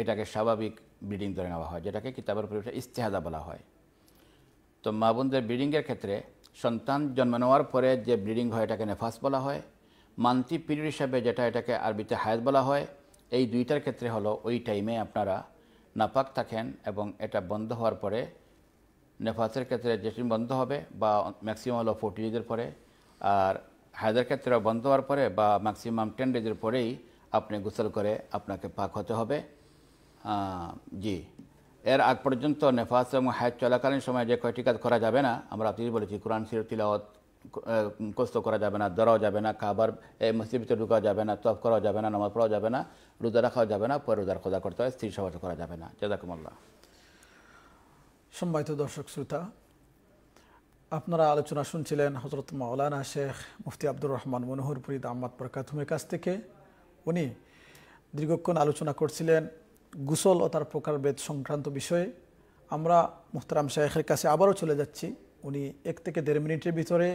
এটাকে স্বাভাবিক ব্রিডিং ধরে নেওয়া হয় যেটাকে কিতাবের পরিবেশে ইস্তেহাদা বলা হয় তো মা বোনদের ব্রিডিংয়ের ক্ষেত্রে সন্তান জন্ম নেওয়ার পরে যে ব্রিডিং হয় এটাকে নেফাস বলা হয় মান্তি পিরিয়ড হিসাবে যেটা এটাকে আরবিতে হায়াত বলা হয় এই দুইটার ক্ষেত্রে হলো ওই টাইমে আপনারা নাপাক থাকেন এবং এটা বন্ধ হওয়ার পরে নেফাসের ক্ষেত্রে যেটি বন্ধ হবে বা ম্যাক্সিমাম হলো ফোর্টি ডেজের পরে আর হায়দের ক্ষেত্রে বন্ধ হওয়ার পরে বা ম্যাক্সিমাম টেন ডেজের পরেই আপনি গোসল করে আপনাকে পাক হতে হবে জি এর আগ পর্যন্ত নেফাস এবং হায়াত চলাকালীন সময় যে কয়টি কাজ করা যাবে না আমরা আপনি বলেছি কোরআন সির তিলাওয়াত কষ্ট করা যাবে না দরাও যাবে না খাবার মসজিদে ঢুকাও যাবে না তফ করা যাবে না নামাজ পড়া যাবে না রোজা রাখাও যাবে না পরে রোজার খোদা করতে হয় স্ত্রী সভা করা যাবে না জাজাকুমল্লা সম্মানিত দর্শক শ্রোতা আপনারা আলোচনা শুনছিলেন হজরত মাওলানা শেখ মুফতি আব্দুর রহমান মনোহরপুরি দাম্মাদ প্রকাথমের কাছ থেকে উনি দীর্ঘক্ষণ আলোচনা করছিলেন গুসল ও তার প্রকারভেদ সংক্রান্ত বিষয়ে আমরা মুখতারাম শাহের কাছে আবারও চলে যাচ্ছি উনি এক থেকে দেড় মিনিটের ভিতরে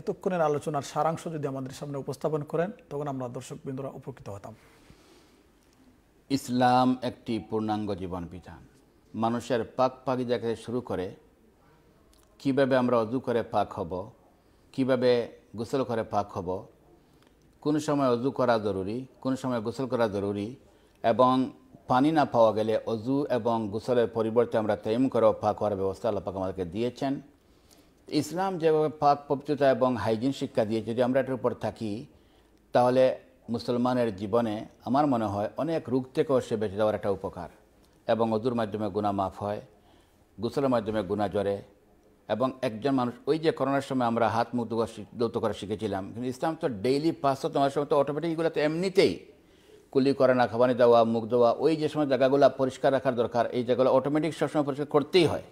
এতক্ষণের আলোচনার সারাংশ যদি আমাদের সামনে উপস্থাপন করেন তখন আমরা দর্শকবৃন্দরা উপকৃত হতাম ইসলাম একটি পূর্ণাঙ্গ জীবন বিধান মানুষের পাক পাকি থেকে শুরু করে কিভাবে আমরা অজু করে পাক হব কিভাবে গোসল করে পাক হব কোন সময় অজু করা জরুরি কোন সময় গোসল করা জরুরি এবং পানি না পাওয়া গেলে অজু এবং গোসলের পরিবর্তে আমরা তেম করে পাক করার ব্যবস্থা আল্লাপাক আমাদেরকে দিয়েছেন ইসলাম যেভাবে পাক পবিত্রতা এবং হাইজিন শিক্ষা দিয়ে যদি আমরা এটার উপর থাকি তাহলে মুসলমানের জীবনে আমার মনে হয় অনেক রোগ থেকেও সে বেঁচে যাওয়ার একটা উপকার এবং অজুর মাধ্যমে গুণা মাফ হয় গোসলের মাধ্যমে গুণা জ্বরে এবং একজন মানুষ ওই যে করোনার সময় আমরা হাত মুখ ধোয়া দৌত করা শিখেছিলাম কিন্তু ইসলাম তো ডেইলি পাঁচশো তোমার সময় তো অটোমেটিক এগুলো তো এমনিতেই কুলি করে না খাবানি দেওয়া মুখ দেওয়া ওই যে সময় জায়গাগুলো পরিষ্কার রাখার দরকার এই জায়গাগুলো অটোমেটিক সবসময় পরিষ্কার করতেই হয়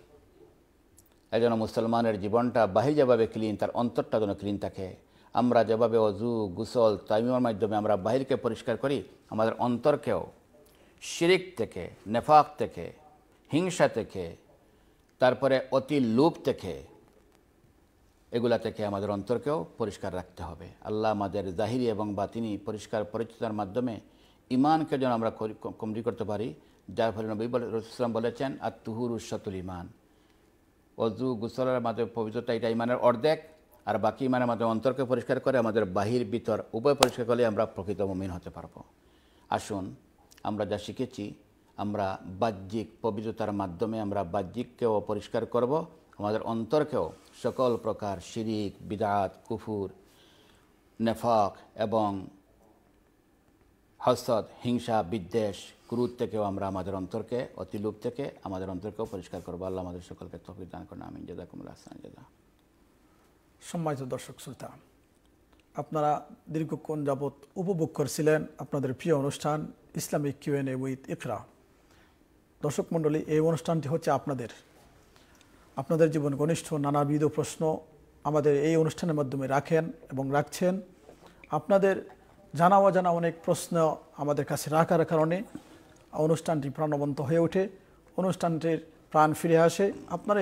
একজন মুসলমানের জীবনটা বাহি যেভাবে ক্লিন তার অন্তরটা যেন ক্লিন থাকে আমরা যেভাবে অজু গুসল তাইমার মাধ্যমে আমরা বাহিরকে পরিষ্কার করি আমাদের অন্তরকেও শিরিক থেকে নেফাক থেকে হিংসা থেকে তারপরে অতি লোভ থেকে এগুলা থেকে আমাদের অন্তরকেও পরিষ্কার রাখতে হবে আল্লাহ আমাদের জাহিরি এবং বাতিনি পরিষ্কার পরিচিতার মাধ্যমে ইমানকে যেন আমরা কমরি করতে পারি যার ফলে নবী বলেছেন আর তুহুর উসতুল ইমান অজু গুসলের মাধ্যমে পবিত্রতা এটা ইমানের অর্ধেক আর বাকি ইমানের মাধ্যমে অন্তরকে পরিষ্কার করে আমাদের বাহির ভিতর উভয় পরিষ্কার করলে আমরা প্রকৃত মমিন হতে পারবো আসুন আমরা যা শিখেছি আমরা বাহ্যিক পবিত্রতার মাধ্যমে আমরা বাহ্যিককেও পরিষ্কার করব আমাদের অন্তরকেও সকল প্রকার শিরিক বিদাত কুফুর নেফাক এবং হসত হিংসা বিদ্বেষ ক্রুদ থেকেও আমরা আমাদের অন্তরকে অতিলুপ থেকে আমাদের অন্তরকেও পরিষ্কার করবো আল্লাহ আমাদের সকলকে তফিক দান আমি জেদা কুমুল আসান জেদা সম্মানিত দর্শক শ্রোতা আপনারা দীর্ঘক্ষণ যাবৎ উপভোগ করছিলেন আপনাদের প্রিয় অনুষ্ঠান ইসলামিক কিউএনএ উইথ ইফরা দর্শক মণ্ডলী এই অনুষ্ঠানটি হচ্ছে আপনাদের আপনাদের জীবন ঘনিষ্ঠ নানাবিধ প্রশ্ন আমাদের এই অনুষ্ঠানের মাধ্যমে রাখেন এবং রাখছেন আপনাদের জানা অজানা অনেক প্রশ্ন আমাদের কাছে রাখার কারণে অনুষ্ঠানটি প্রাণবন্ত হয়ে ওঠে অনুষ্ঠানটির প্রাণ ফিরে আসে আপনারা